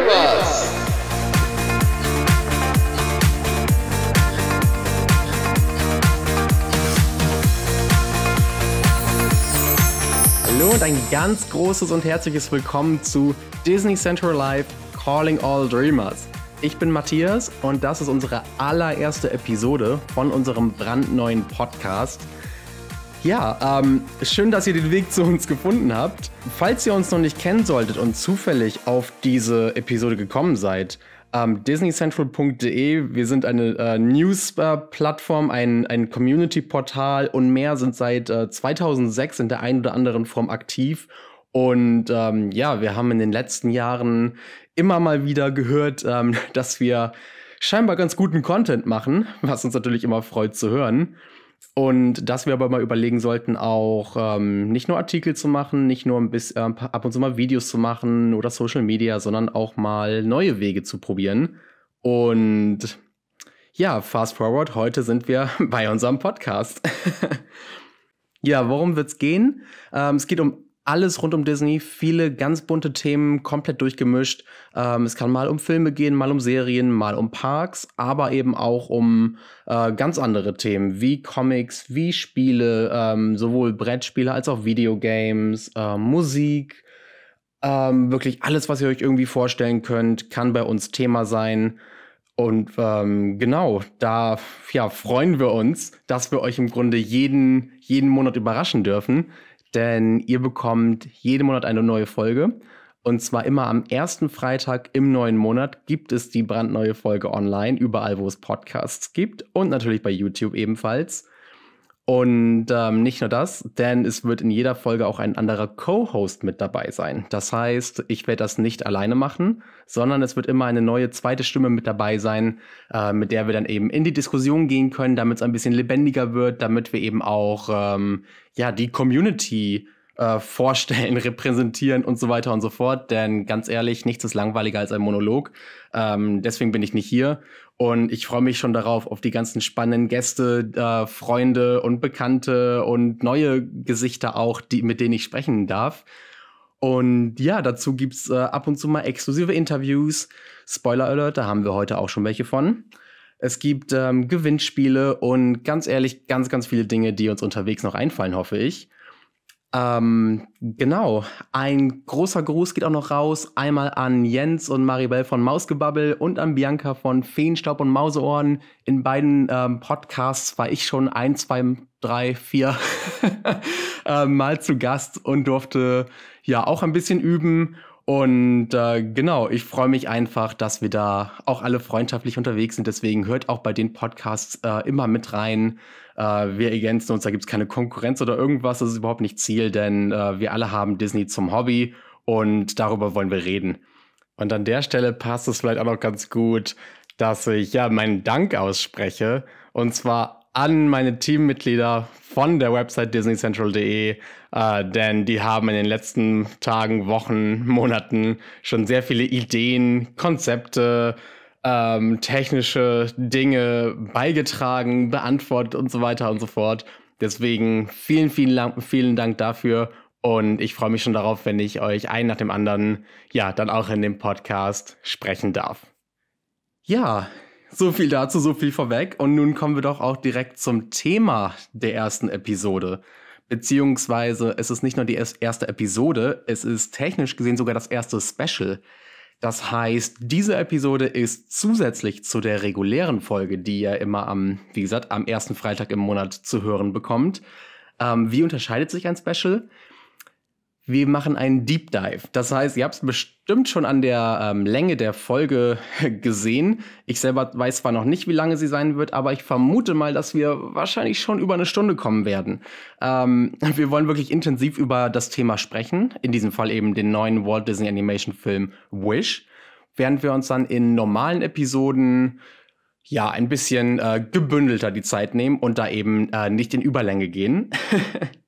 Rivers. Hallo und ein ganz großes und herzliches Willkommen zu Disney Central Live Calling All Dreamers. Ich bin Matthias und das ist unsere allererste Episode von unserem brandneuen Podcast. Ja, ähm, schön, dass ihr den Weg zu uns gefunden habt. Falls ihr uns noch nicht kennen solltet und zufällig auf diese Episode gekommen seid, ähm, disneycentral.de, wir sind eine äh, News-Plattform, ein, ein Community-Portal und mehr sind seit äh, 2006 in der einen oder anderen Form aktiv. Und ähm, ja, wir haben in den letzten Jahren immer mal wieder gehört, ähm, dass wir scheinbar ganz guten Content machen, was uns natürlich immer freut zu hören. Und dass wir aber mal überlegen sollten, auch ähm, nicht nur Artikel zu machen, nicht nur ein bisschen, äh, ab und zu mal Videos zu machen oder Social Media, sondern auch mal neue Wege zu probieren. Und ja, fast forward, heute sind wir bei unserem Podcast. ja, worum wird's gehen? Ähm, es geht um alles rund um Disney, viele ganz bunte Themen, komplett durchgemischt. Ähm, es kann mal um Filme gehen, mal um Serien, mal um Parks, aber eben auch um äh, ganz andere Themen wie Comics, wie Spiele, ähm, sowohl Brettspiele als auch Videogames, äh, Musik. Ähm, wirklich alles, was ihr euch irgendwie vorstellen könnt, kann bei uns Thema sein. Und ähm, genau, da ja, freuen wir uns, dass wir euch im Grunde jeden, jeden Monat überraschen dürfen denn ihr bekommt jeden Monat eine neue Folge. Und zwar immer am ersten Freitag im neuen Monat gibt es die brandneue Folge online, überall wo es Podcasts gibt und natürlich bei YouTube ebenfalls. Und ähm, nicht nur das, denn es wird in jeder Folge auch ein anderer Co-Host mit dabei sein. Das heißt, ich werde das nicht alleine machen, sondern es wird immer eine neue zweite Stimme mit dabei sein, äh, mit der wir dann eben in die Diskussion gehen können, damit es ein bisschen lebendiger wird, damit wir eben auch ähm, ja die Community äh, vorstellen, repräsentieren und so weiter und so fort. Denn ganz ehrlich, nichts ist langweiliger als ein Monolog. Ähm, deswegen bin ich nicht hier. Und ich freue mich schon darauf, auf die ganzen spannenden Gäste, äh, Freunde und Bekannte und neue Gesichter auch, die, mit denen ich sprechen darf. Und ja, dazu gibt es äh, ab und zu mal exklusive Interviews. Spoiler Alert, da haben wir heute auch schon welche von. Es gibt ähm, Gewinnspiele und ganz ehrlich, ganz, ganz viele Dinge, die uns unterwegs noch einfallen, hoffe ich. Ähm, genau. Ein großer Gruß geht auch noch raus. Einmal an Jens und Maribel von Mausgebabbel und an Bianca von Feenstaub und Mauseohren. In beiden ähm, Podcasts war ich schon ein, zwei, drei, vier ähm, Mal zu Gast und durfte ja auch ein bisschen üben und äh, genau, ich freue mich einfach, dass wir da auch alle freundschaftlich unterwegs sind. Deswegen hört auch bei den Podcasts äh, immer mit rein. Äh, wir ergänzen uns, da gibt es keine Konkurrenz oder irgendwas. Das ist überhaupt nicht Ziel, denn äh, wir alle haben Disney zum Hobby und darüber wollen wir reden. Und an der Stelle passt es vielleicht auch noch ganz gut, dass ich ja meinen Dank ausspreche. Und zwar an meine Teammitglieder von der Website disneycentral.de, äh, denn die haben in den letzten Tagen, Wochen, Monaten schon sehr viele Ideen, Konzepte, ähm, technische Dinge beigetragen, beantwortet und so weiter und so fort. Deswegen vielen, vielen, vielen Dank dafür und ich freue mich schon darauf, wenn ich euch einen nach dem anderen, ja, dann auch in dem Podcast sprechen darf. Ja, so viel dazu, so viel vorweg. Und nun kommen wir doch auch direkt zum Thema der ersten Episode. Beziehungsweise es ist nicht nur die erste Episode, es ist technisch gesehen sogar das erste Special. Das heißt, diese Episode ist zusätzlich zu der regulären Folge, die ihr immer am, wie gesagt, am ersten Freitag im Monat zu hören bekommt. Ähm, wie unterscheidet sich ein Special? wir machen einen Deep Dive. Das heißt, ihr habt es bestimmt schon an der ähm, Länge der Folge gesehen. Ich selber weiß zwar noch nicht, wie lange sie sein wird, aber ich vermute mal, dass wir wahrscheinlich schon über eine Stunde kommen werden. Ähm, wir wollen wirklich intensiv über das Thema sprechen. In diesem Fall eben den neuen Walt Disney Animation Film Wish. Während wir uns dann in normalen Episoden ja, ein bisschen äh, gebündelter die Zeit nehmen und da eben äh, nicht in Überlänge gehen.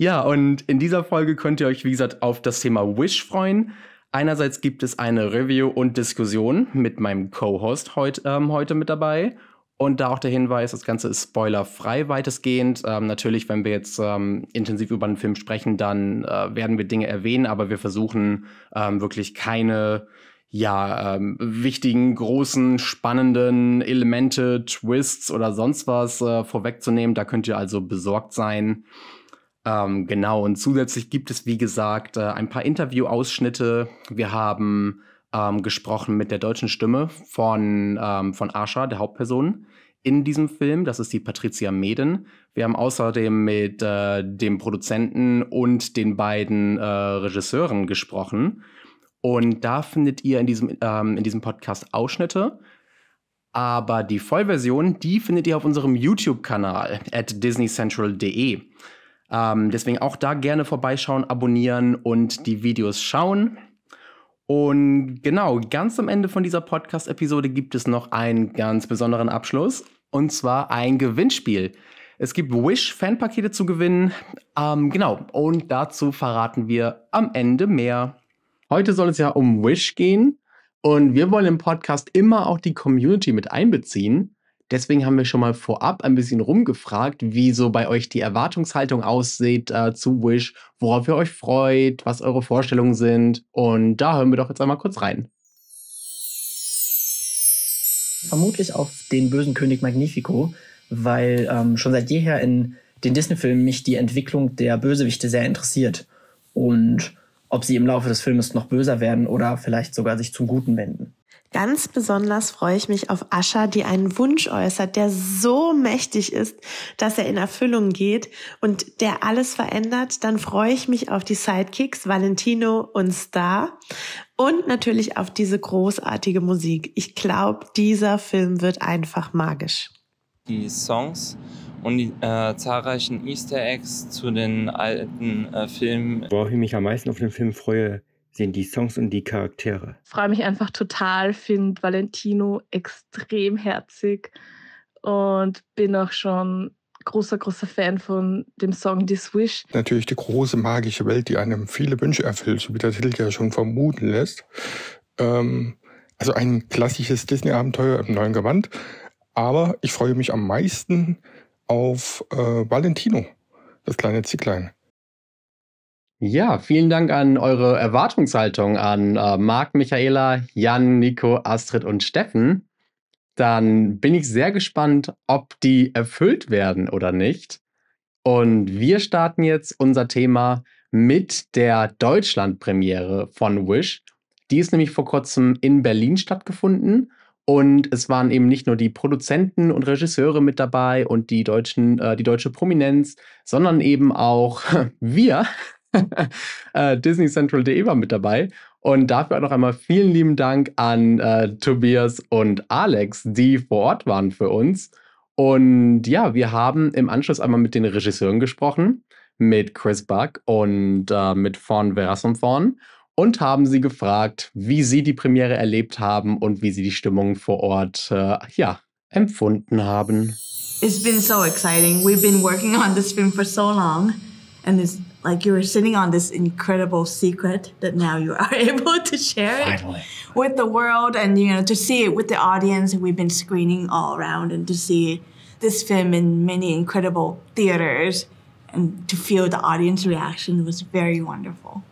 Ja, und in dieser Folge könnt ihr euch, wie gesagt, auf das Thema Wish freuen. Einerseits gibt es eine Review und Diskussion mit meinem Co-Host heut, ähm, heute mit dabei. Und da auch der Hinweis, das Ganze ist spoilerfrei weitestgehend. Ähm, natürlich, wenn wir jetzt ähm, intensiv über einen Film sprechen, dann äh, werden wir Dinge erwähnen, aber wir versuchen ähm, wirklich keine ja, ähm, wichtigen, großen, spannenden Elemente, Twists oder sonst was äh, vorwegzunehmen. Da könnt ihr also besorgt sein. Ähm, genau, und zusätzlich gibt es, wie gesagt, äh, ein paar Interview-Ausschnitte. Wir haben ähm, gesprochen mit der deutschen Stimme von, ähm, von Asha, der Hauptperson in diesem Film. Das ist die Patricia Meden. Wir haben außerdem mit äh, dem Produzenten und den beiden äh, Regisseuren gesprochen. Und da findet ihr in diesem, ähm, in diesem Podcast Ausschnitte. Aber die Vollversion, die findet ihr auf unserem YouTube-Kanal at disneycentral.de. Ähm, deswegen auch da gerne vorbeischauen, abonnieren und die Videos schauen. Und genau, ganz am Ende von dieser Podcast-Episode gibt es noch einen ganz besonderen Abschluss und zwar ein Gewinnspiel. Es gibt Wish-Fanpakete zu gewinnen. Ähm, genau, und dazu verraten wir am Ende mehr. Heute soll es ja um Wish gehen und wir wollen im Podcast immer auch die Community mit einbeziehen. Deswegen haben wir schon mal vorab ein bisschen rumgefragt, wie so bei euch die Erwartungshaltung aussieht äh, zu Wish, worauf ihr euch freut, was eure Vorstellungen sind. Und da hören wir doch jetzt einmal kurz rein. Vermutlich auf den bösen König Magnifico, weil ähm, schon seit jeher in den Disney-Filmen mich die Entwicklung der Bösewichte sehr interessiert. Und ob sie im Laufe des Filmes noch böser werden oder vielleicht sogar sich zum Guten wenden. Ganz besonders freue ich mich auf Ascha, die einen Wunsch äußert, der so mächtig ist, dass er in Erfüllung geht und der alles verändert. Dann freue ich mich auf die Sidekicks Valentino und Star und natürlich auf diese großartige Musik. Ich glaube, dieser Film wird einfach magisch. Die Songs und die äh, zahlreichen Easter Eggs zu den alten äh, Filmen. Worauf ich mich am meisten auf den Film freue, sind die Songs und die Charaktere. Ich freue mich einfach total, finde Valentino extrem herzig und bin auch schon großer, großer Fan von dem Song This Wish. Natürlich die große magische Welt, die einem viele Wünsche erfüllt, so wie der Titel ja schon vermuten lässt. Ähm, also ein klassisches Disney-Abenteuer im neuen Gewand. Aber ich freue mich am meisten auf äh, Valentino, das kleine Zicklein. Ja, vielen Dank an eure Erwartungshaltung an äh, Marc, Michaela, Jan, Nico, Astrid und Steffen. Dann bin ich sehr gespannt, ob die erfüllt werden oder nicht. Und wir starten jetzt unser Thema mit der Deutschlandpremiere von Wish. Die ist nämlich vor kurzem in Berlin stattgefunden. Und es waren eben nicht nur die Produzenten und Regisseure mit dabei und die, deutschen, äh, die deutsche Prominenz, sondern eben auch wir äh, DisneyCentral.de war mit dabei. Und dafür auch noch einmal vielen lieben Dank an äh, Tobias und Alex, die vor Ort waren für uns. Und ja, wir haben im Anschluss einmal mit den Regisseuren gesprochen, mit Chris Buck und äh, mit Fawn Verasumfawn und haben sie gefragt, wie sie die Premiere erlebt haben und wie sie die Stimmung vor Ort äh, ja, empfunden haben. It's been so exciting. We've been working on this film for so long and it's like you were sitting on this incredible secret that now you are able to share it with the world and you know to see it with the audience we've been screening all around and to see this film in many incredible theaters and to feel the audience reaction was very wonderful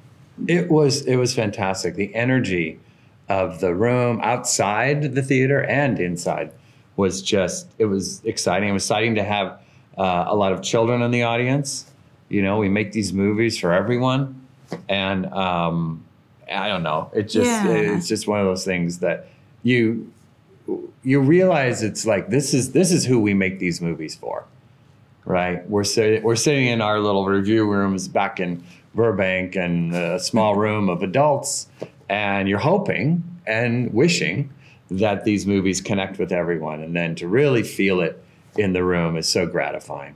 it was it was fantastic the energy of the room outside the theater and inside was just it was exciting it was exciting to have uh, a lot of children in the audience you know, we make these movies for everyone, and um, I don't know. It's just yeah. it's just one of those things that you you realize it's like this is this is who we make these movies for, right? We're sitting we're sitting in our little review rooms back in Burbank and a small room of adults, and you're hoping and wishing that these movies connect with everyone, and then to really feel it in the room is so gratifying.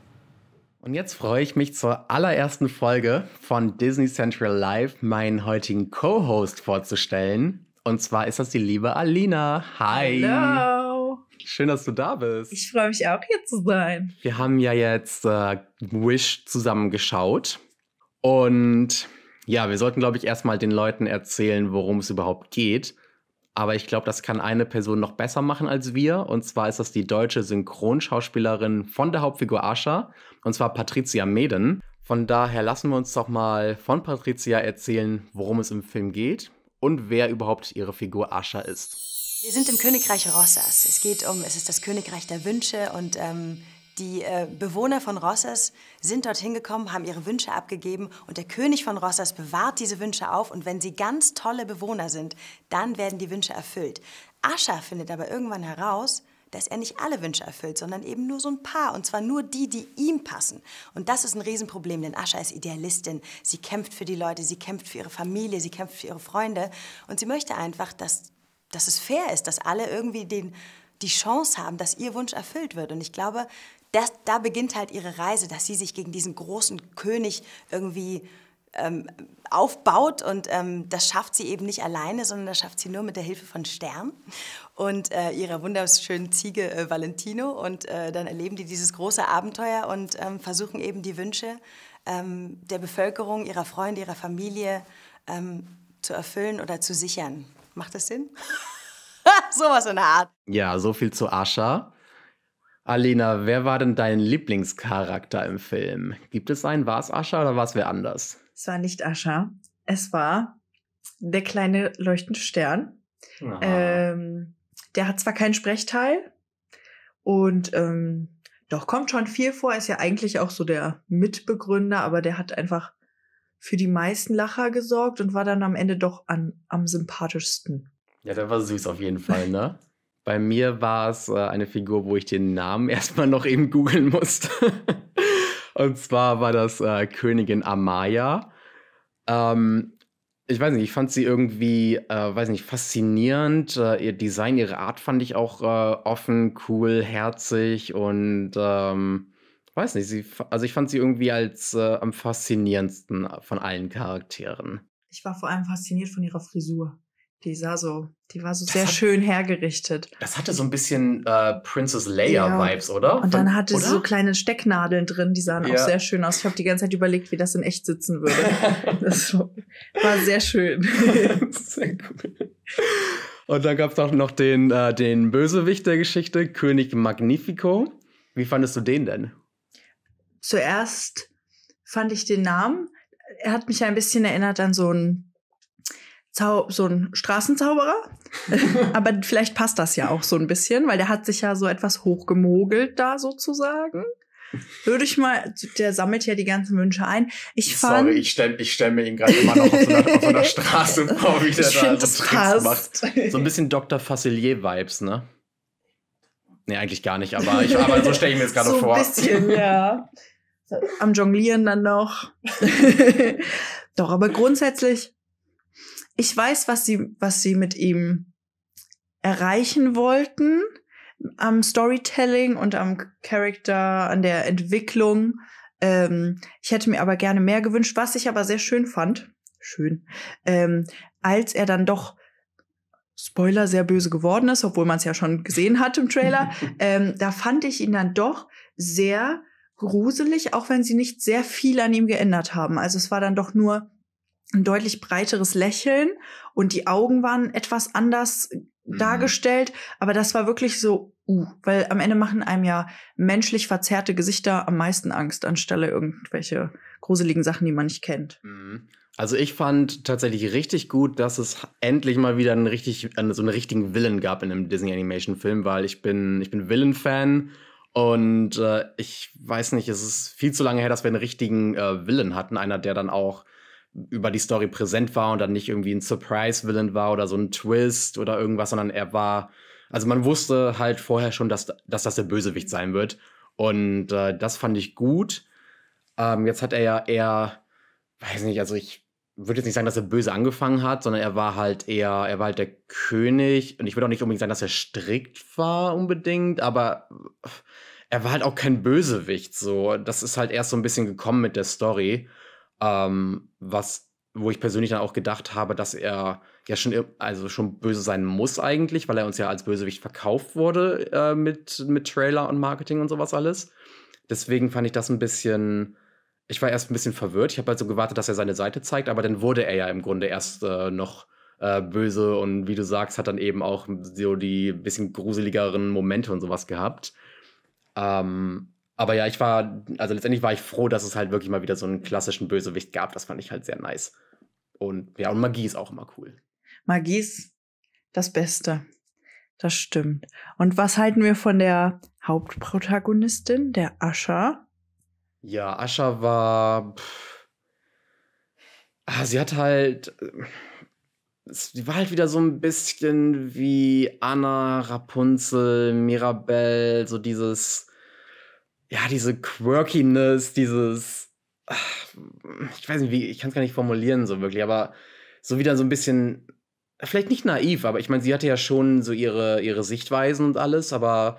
Und jetzt freue ich mich zur allerersten Folge von Disney Central Live meinen heutigen Co-Host vorzustellen. Und zwar ist das die liebe Alina. Hi. Hello. Schön, dass du da bist. Ich freue mich auch hier zu sein. Wir haben ja jetzt äh, Wish zusammengeschaut. Und ja, wir sollten, glaube ich, erstmal den Leuten erzählen, worum es überhaupt geht. Aber ich glaube, das kann eine Person noch besser machen als wir. Und zwar ist das die deutsche Synchronschauspielerin von der Hauptfigur Asha und zwar Patricia Meden. Von daher lassen wir uns doch mal von Patricia erzählen, worum es im Film geht und wer überhaupt ihre Figur Asha ist. Wir sind im Königreich Rossas. Es geht um, es ist das Königreich der Wünsche und ähm, die äh, Bewohner von Rossas sind dorthin gekommen, haben ihre Wünsche abgegeben und der König von Rossas bewahrt diese Wünsche auf und wenn sie ganz tolle Bewohner sind, dann werden die Wünsche erfüllt. Ascha findet aber irgendwann heraus, dass er nicht alle Wünsche erfüllt, sondern eben nur so ein paar. Und zwar nur die, die ihm passen. Und das ist ein Riesenproblem, denn Ascha ist Idealistin. Sie kämpft für die Leute, sie kämpft für ihre Familie, sie kämpft für ihre Freunde. Und sie möchte einfach, dass, dass es fair ist, dass alle irgendwie den, die Chance haben, dass ihr Wunsch erfüllt wird. Und ich glaube, das, da beginnt halt ihre Reise, dass sie sich gegen diesen großen König irgendwie ähm, aufbaut und ähm, das schafft sie eben nicht alleine, sondern das schafft sie nur mit der Hilfe von Stern und äh, ihrer wunderschönen Ziege äh, Valentino und äh, dann erleben die dieses große Abenteuer und ähm, versuchen eben die Wünsche ähm, der Bevölkerung, ihrer Freunde, ihrer Familie ähm, zu erfüllen oder zu sichern. Macht das Sinn? Sowas in der Art. Ja, so viel zu Ascha. Alina, wer war denn dein Lieblingscharakter im Film? Gibt es einen? War es Ascha oder war es wer anders? Es war nicht Ascha. Es war der kleine leuchtende Stern. Ähm, der hat zwar keinen Sprechteil und ähm, doch kommt schon viel vor, ist ja eigentlich auch so der Mitbegründer, aber der hat einfach für die meisten Lacher gesorgt und war dann am Ende doch an, am sympathischsten. Ja, der war süß auf jeden Fall, ne? Bei mir war es äh, eine Figur, wo ich den Namen erstmal noch eben googeln musste. und zwar war das äh, Königin Amaya. Ähm, ich weiß nicht, ich fand sie irgendwie, äh, weiß nicht, faszinierend. Äh, ihr Design, ihre Art fand ich auch äh, offen, cool, herzig und ähm, weiß nicht, sie, also ich fand sie irgendwie als äh, am faszinierendsten von allen Charakteren. Ich war vor allem fasziniert von ihrer Frisur. Die sah so, die war so das sehr hat, schön hergerichtet. Das hatte so ein bisschen äh, Princess Leia-Vibes, ja. oder? Und dann hatte sie so kleine Stecknadeln drin, die sahen ja. auch sehr schön aus. Ich habe die ganze Zeit überlegt, wie das in echt sitzen würde. das war sehr schön. sehr cool. Und dann gab es auch noch den, äh, den Bösewicht der Geschichte, König Magnifico. Wie fandest du den denn? Zuerst fand ich den Namen. Er hat mich ein bisschen erinnert an so einen Zau so ein Straßenzauberer. Aber vielleicht passt das ja auch so ein bisschen, weil der hat sich ja so etwas hochgemogelt da sozusagen. Würde ich mal, der sammelt ja die ganzen Wünsche ein. Ich fand. Sorry, ich stelle ich stell mir ihn gerade immer noch auf so einer, auf einer Straße vor, wie der ich da so das Tricks macht. So ein bisschen Dr. Facilier-Vibes, ne? Nee, eigentlich gar nicht, aber, ich, aber so stelle ich mir jetzt gerade so vor. Ein bisschen, ja. Am Jonglieren dann noch. Doch, aber grundsätzlich ich weiß, was sie, was sie mit ihm erreichen wollten am Storytelling und am Character, an der Entwicklung. Ähm, ich hätte mir aber gerne mehr gewünscht, was ich aber sehr schön fand. Schön. Ähm, als er dann doch Spoiler sehr böse geworden ist, obwohl man es ja schon gesehen hat im Trailer. ähm, da fand ich ihn dann doch sehr gruselig, auch wenn sie nicht sehr viel an ihm geändert haben. Also es war dann doch nur ein deutlich breiteres Lächeln und die Augen waren etwas anders mhm. aber das war wirklich so, uh, weil am Ende machen einem ja menschlich verzerrte Gesichter am meisten Angst anstelle irgendwelche gruseligen Sachen, die man nicht kennt. Mhm. Also ich fand tatsächlich richtig gut, dass es endlich mal wieder einen richtig, so einen richtigen Villain gab in einem Disney Animation Film, weil ich bin, ich bin Villain-Fan und äh, ich weiß nicht, es ist viel zu lange her, dass wir einen richtigen äh, Villain hatten, einer, der dann auch über die Story präsent war und dann nicht irgendwie ein Surprise-Villain war oder so ein Twist oder irgendwas, sondern er war, also man wusste halt vorher schon, dass, dass das der Bösewicht sein wird. Und äh, das fand ich gut. Ähm, jetzt hat er ja eher, weiß nicht, also ich würde jetzt nicht sagen, dass er böse angefangen hat, sondern er war halt eher, er war halt der König. Und ich würde auch nicht unbedingt sagen, dass er strikt war unbedingt, aber er war halt auch kein Bösewicht so. Das ist halt erst so ein bisschen gekommen mit der Story. Ähm, was, wo ich persönlich dann auch gedacht habe, dass er ja schon, also schon böse sein muss eigentlich, weil er uns ja als Bösewicht verkauft wurde äh, mit, mit Trailer und Marketing und sowas alles. Deswegen fand ich das ein bisschen. Ich war erst ein bisschen verwirrt. Ich habe also gewartet, dass er seine Seite zeigt, aber dann wurde er ja im Grunde erst äh, noch äh, böse und wie du sagst, hat dann eben auch so die bisschen gruseligeren Momente und sowas gehabt. Ähm, aber ja, ich war, also letztendlich war ich froh, dass es halt wirklich mal wieder so einen klassischen Bösewicht gab. Das fand ich halt sehr nice. Und ja, und Magie ist auch immer cool. Magie ist das Beste. Das stimmt. Und was halten wir von der Hauptprotagonistin, der Ascha? Ja, Ascha war. Pff, ah, sie hat halt. Sie war halt wieder so ein bisschen wie Anna, Rapunzel, Mirabelle, so dieses ja, diese Quirkiness, dieses, ich weiß nicht, wie, ich kann es gar nicht formulieren so wirklich, aber so wieder so ein bisschen, vielleicht nicht naiv, aber ich meine, sie hatte ja schon so ihre, ihre Sichtweisen und alles, aber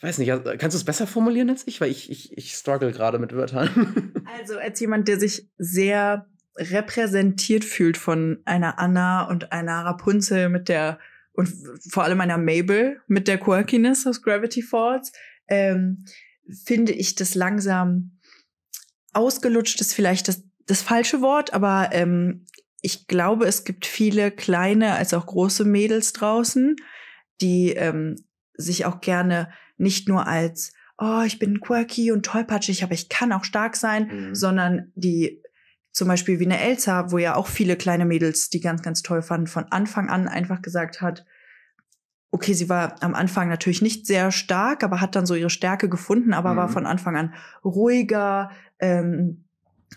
weiß nicht, kannst du es besser formulieren als ich? Weil ich, ich, ich struggle gerade mit Wörtern. Also als jemand, der sich sehr repräsentiert fühlt von einer Anna und einer Rapunzel mit der und vor allem einer Mabel mit der Quirkiness aus Gravity Falls, ähm, finde ich das langsam ausgelutscht, ist vielleicht das, das falsche Wort, aber ähm, ich glaube, es gibt viele kleine als auch große Mädels draußen, die ähm, sich auch gerne nicht nur als oh, ich bin quirky und tollpatschig, aber ich kann auch stark sein, mhm. sondern die zum Beispiel wie eine Elsa, wo ja auch viele kleine Mädels, die ganz, ganz toll fanden, von Anfang an einfach gesagt hat, okay, sie war am Anfang natürlich nicht sehr stark, aber hat dann so ihre Stärke gefunden, aber mhm. war von Anfang an ruhiger ähm,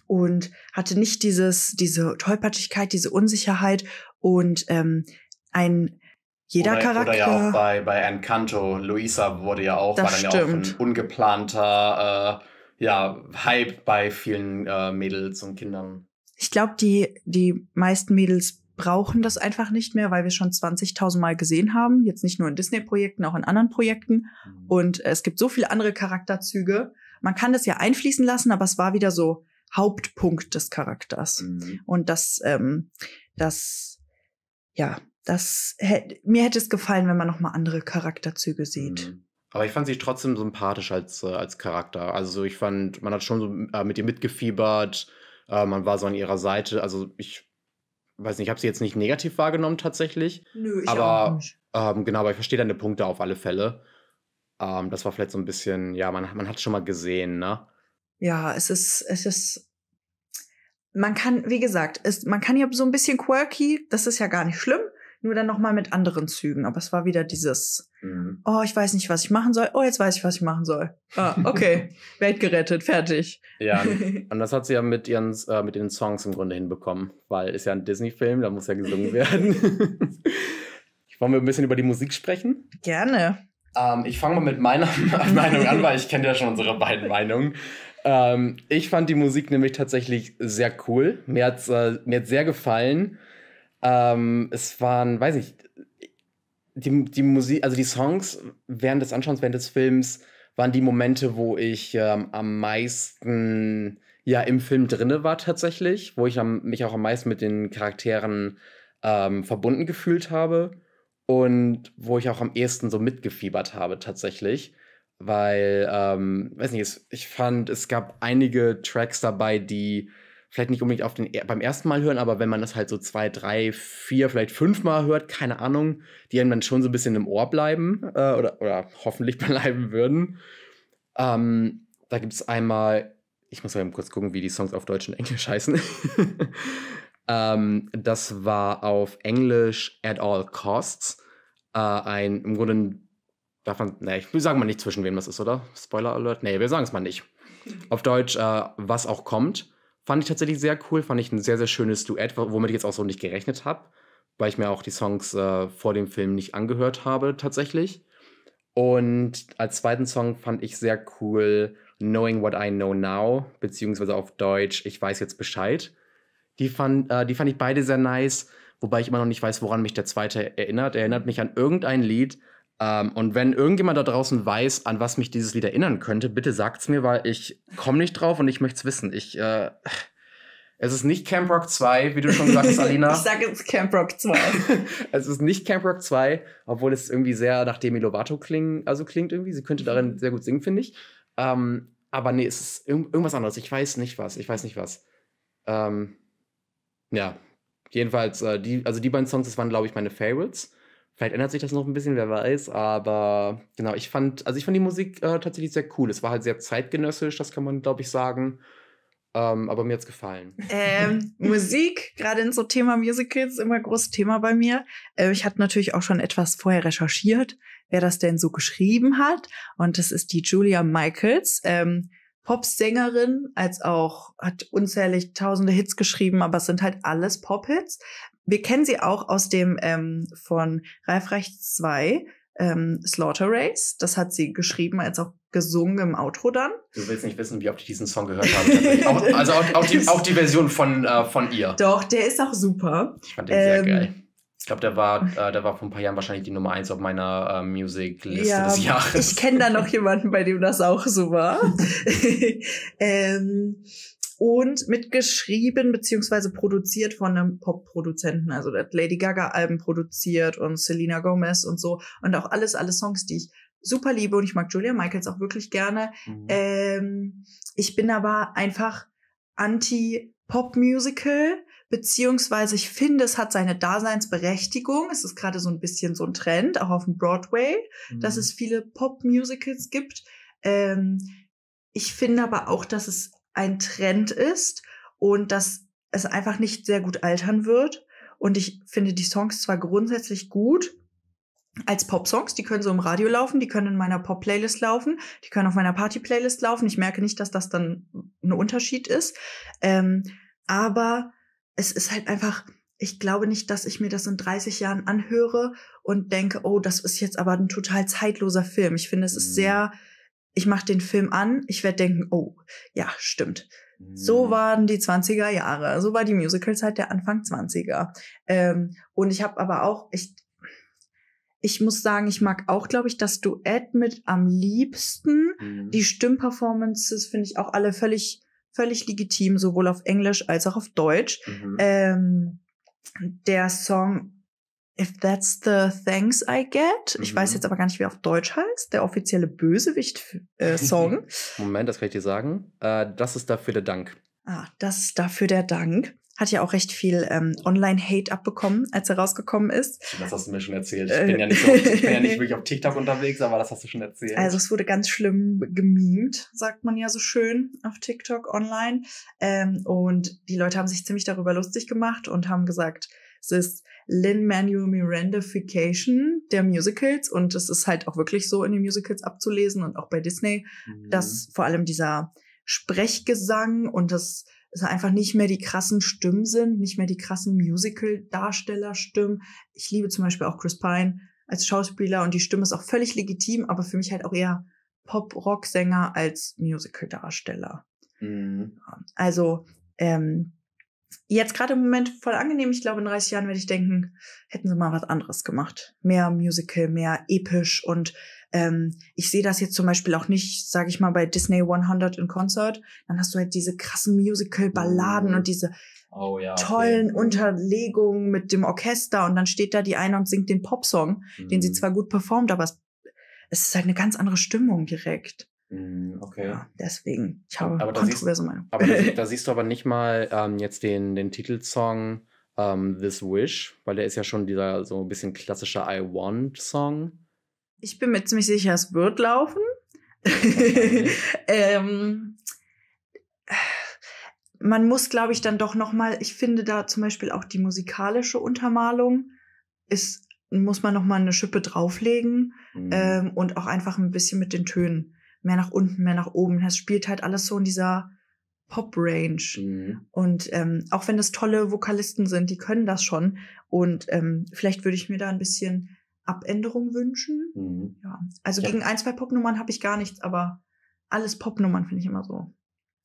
und hatte nicht dieses, diese Tollpatschigkeit, diese Unsicherheit und ähm, ein jeder oder, Charakter. Oder ja auch bei, bei Encanto, Luisa wurde ja auch, das war dann stimmt. ja auch ein ungeplanter äh, ja, Hype bei vielen äh, Mädels und Kindern. Ich glaube, die, die meisten Mädels brauchen das einfach nicht mehr, weil wir schon 20.000 Mal gesehen haben. Jetzt nicht nur in Disney-Projekten, auch in anderen Projekten. Mhm. Und äh, es gibt so viele andere Charakterzüge. Man kann das ja einfließen lassen, aber es war wieder so Hauptpunkt des Charakters. Mhm. Und das, ähm, das, ja, das mir hätte es gefallen, wenn man noch mal andere Charakterzüge sieht. Mhm. Aber ich fand sie trotzdem sympathisch als, äh, als Charakter. Also ich fand, man hat schon so äh, mit ihr mitgefiebert, man war so an ihrer Seite. Also ich weiß nicht, ich habe sie jetzt nicht negativ wahrgenommen tatsächlich. Nö, ich aber, auch nicht. Ähm, genau, aber ich verstehe deine Punkte auf alle Fälle. Ähm, das war vielleicht so ein bisschen, ja, man, man hat es schon mal gesehen, ne? Ja, es ist, es ist, man kann, wie gesagt, ist, man kann ja so ein bisschen quirky, das ist ja gar nicht schlimm nur dann nochmal mit anderen Zügen. Aber es war wieder dieses, mhm. oh, ich weiß nicht, was ich machen soll. Oh, jetzt weiß ich, was ich machen soll. Ah, okay, Welt gerettet, fertig. Ja, und das hat sie ja mit ihren, äh, mit ihren Songs im Grunde hinbekommen, weil ist ja ein Disney-Film, da muss ja gesungen werden. Wollen wir ein bisschen über die Musik sprechen? Gerne. Ähm, ich fange mal mit meiner Meinung an, weil ich kenne ja schon unsere beiden Meinungen. Ähm, ich fand die Musik nämlich tatsächlich sehr cool. Mir hat es äh, sehr gefallen. Ähm, es waren, weiß ich, die, die Musik, also die Songs während des Anschauens, während des Films waren die Momente, wo ich ähm, am meisten ja im Film drinne war tatsächlich, wo ich am, mich auch am meisten mit den Charakteren ähm, verbunden gefühlt habe und wo ich auch am ehesten so mitgefiebert habe tatsächlich, weil ähm, weiß nicht, es, ich fand es gab einige Tracks dabei, die vielleicht nicht unbedingt auf den, beim ersten Mal hören, aber wenn man das halt so zwei, drei, vier, vielleicht fünf Mal hört, keine Ahnung, die einem dann schon so ein bisschen im Ohr bleiben äh, oder, oder hoffentlich bleiben würden. Ähm, da gibt es einmal, ich muss mal kurz gucken, wie die Songs auf Deutsch und Englisch heißen. ähm, das war auf Englisch At All Costs. Äh, ein, im Grunde ein Darf man, nee, ich sagen mal nicht, zwischen wem das ist, oder? Spoiler Alert? Nee, wir sagen es mal nicht. Auf Deutsch, äh, was auch kommt. Fand ich tatsächlich sehr cool, fand ich ein sehr, sehr schönes Duett, womit ich jetzt auch so nicht gerechnet habe, weil ich mir auch die Songs äh, vor dem Film nicht angehört habe tatsächlich. Und als zweiten Song fand ich sehr cool Knowing What I Know Now, beziehungsweise auf Deutsch Ich weiß jetzt Bescheid. Die fand, äh, die fand ich beide sehr nice, wobei ich immer noch nicht weiß, woran mich der zweite erinnert. Er erinnert mich an irgendein Lied, ähm, und wenn irgendjemand da draußen weiß, an was mich dieses Lied erinnern könnte, bitte sagt's mir, weil ich komme nicht drauf und ich möchte es wissen. Ich, äh, es ist nicht Camp Rock 2, wie du schon sagst, Alina. ich sage jetzt Camp Rock 2. es ist nicht Camp Rock 2, obwohl es irgendwie sehr nach Demi Lovato klingt, also klingt irgendwie. Sie könnte darin mhm. sehr gut singen, finde ich. Ähm, aber nee, es ist irg irgendwas anderes. Ich weiß nicht was. Ich weiß nicht was. Ähm, ja, jedenfalls, äh, die, also die beiden Songs, das waren, glaube ich, meine Favorites. Vielleicht ändert sich das noch ein bisschen, wer weiß, aber genau, ich fand, also ich fand die Musik äh, tatsächlich sehr cool. Es war halt sehr zeitgenössisch, das kann man, glaube ich, sagen. Ähm, aber mir hat es gefallen. Ähm, Musik, gerade in so Thema Musicals, immer ein großes Thema bei mir. Äh, ich hatte natürlich auch schon etwas vorher recherchiert, wer das denn so geschrieben hat. Und das ist die Julia Michaels, ähm, Popsängerin, als auch hat unzählig tausende Hits geschrieben, aber es sind halt alles Pop-Hits wir kennen sie auch aus dem ähm, von Ralf Reich 2, ähm, Slaughter Race. Das hat sie geschrieben, als auch gesungen im Outro dann. Du willst nicht wissen, wie oft ich diesen Song gehört habe. auch, also auch, auch, die, auch, die, Version von, äh, von ihr. Doch, der ist auch super. Ich fand den ähm, sehr geil. Ich glaube, der war, äh, der war vor ein paar Jahren wahrscheinlich die Nummer eins auf meiner äh, music ja, des Jahres. Ich kenne da noch jemanden, bei dem das auch so war. ähm, und mitgeschrieben beziehungsweise produziert von einem Pop-Produzenten. Also der hat Lady Gaga-Alben produziert und Selena Gomez und so und auch alles, alle Songs, die ich super liebe und ich mag Julia Michaels auch wirklich gerne. Mhm. Ähm, ich bin aber einfach anti-Pop-Musical beziehungsweise ich finde, es hat seine Daseinsberechtigung. Es ist gerade so ein bisschen so ein Trend, auch auf dem Broadway, mhm. dass es viele Pop-Musicals gibt. Ähm, ich finde aber auch, dass es ein Trend ist und dass es einfach nicht sehr gut altern wird. Und ich finde die Songs zwar grundsätzlich gut als Pop-Songs, die können so im Radio laufen, die können in meiner Pop-Playlist laufen, die können auf meiner Party-Playlist laufen. Ich merke nicht, dass das dann ein Unterschied ist. Ähm, aber es ist halt einfach, ich glaube nicht, dass ich mir das in 30 Jahren anhöre und denke, oh, das ist jetzt aber ein total zeitloser Film. Ich finde, es ist mhm. sehr, ich mache den Film an, ich werde denken, oh, ja, stimmt. So hm. waren die 20er Jahre, so war die Musicalzeit der Anfang 20er. Ähm, und ich habe aber auch, ich, ich muss sagen, ich mag auch, glaube ich, das Duett mit am liebsten. Mhm. Die Stimmperformances finde ich auch alle völlig, völlig legitim, sowohl auf Englisch als auch auf Deutsch. Mhm. Ähm, der Song If That's the Thanks I Get. Ich weiß jetzt mhm. aber gar nicht, wie er auf Deutsch heißt. Der offizielle Bösewicht-Song. Äh, Moment, das kann ich dir sagen. Äh, das ist dafür der Dank. Ah, das ist dafür der Dank. Hat ja auch recht viel ähm, Online-Hate abbekommen, als er rausgekommen ist. Das hast du mir schon erzählt. Ich äh, bin, ja nicht, auf, ich bin ja nicht wirklich auf TikTok unterwegs, aber das hast du schon erzählt. Also es wurde ganz schlimm gemimt, sagt man ja so schön auf TikTok online. Ähm, und die Leute haben sich ziemlich darüber lustig gemacht und haben gesagt, es ist Lin-Manuel Mirandification der Musicals und das ist halt auch wirklich so in den Musicals abzulesen und auch bei Disney, mhm. dass vor allem dieser Sprechgesang und das es einfach nicht mehr die krassen Stimmen sind, nicht mehr die krassen musical darsteller stimmen Ich liebe zum Beispiel auch Chris Pine als Schauspieler und die Stimme ist auch völlig legitim, aber für mich halt auch eher Pop-Rock-Sänger als Musical-Darsteller. Mhm. Also ähm, jetzt gerade im Moment voll angenehm. Ich glaube, in 30 Jahren werde ich denken, hätten sie mal was anderes gemacht. Mehr Musical, mehr episch. Und ähm, ich sehe das jetzt zum Beispiel auch nicht, sage ich mal, bei Disney 100 in Concert. Dann hast du halt diese krassen Musical-Balladen oh. und diese oh, ja, tollen okay. Mhm. Unterlegungen mit dem Orchester. Und dann steht da die eine und singt den Popsong, mhm. den sie mhm. zwar gut performt, aber es, es ist halt eine ganz andere Stimmung direkt. Hm, okay. Ja, deswegen, ich habe aber da kontroverse siehst, Meinung. Aber da, da, siehst du aber nicht mal ähm, jetzt den, den Titelsong ähm, This Wish, weil der ist ja schon dieser so ein bisschen klassische I Want-Song. Ich bin mir ziemlich sicher, es wird laufen. ähm, man muss, glaube ich, dann doch noch mal. Ich finde da zum Beispiel auch die musikalische Untermalung ist muss man noch mal eine Schippe drauflegen mhm. ähm, und auch einfach ein bisschen mit den Tönen mehr nach unten, mehr nach oben. Es spielt halt alles so in dieser Pop-Range. Mhm. Und ähm, auch wenn das tolle Vokalisten sind, die können das schon. Und ähm, vielleicht würde ich mir da ein bisschen Abänderung wünschen. Mhm. Ja. Also ja. gegen ein, zwei Popnummern habe ich gar nichts, aber alles Popnummern finde ich immer so.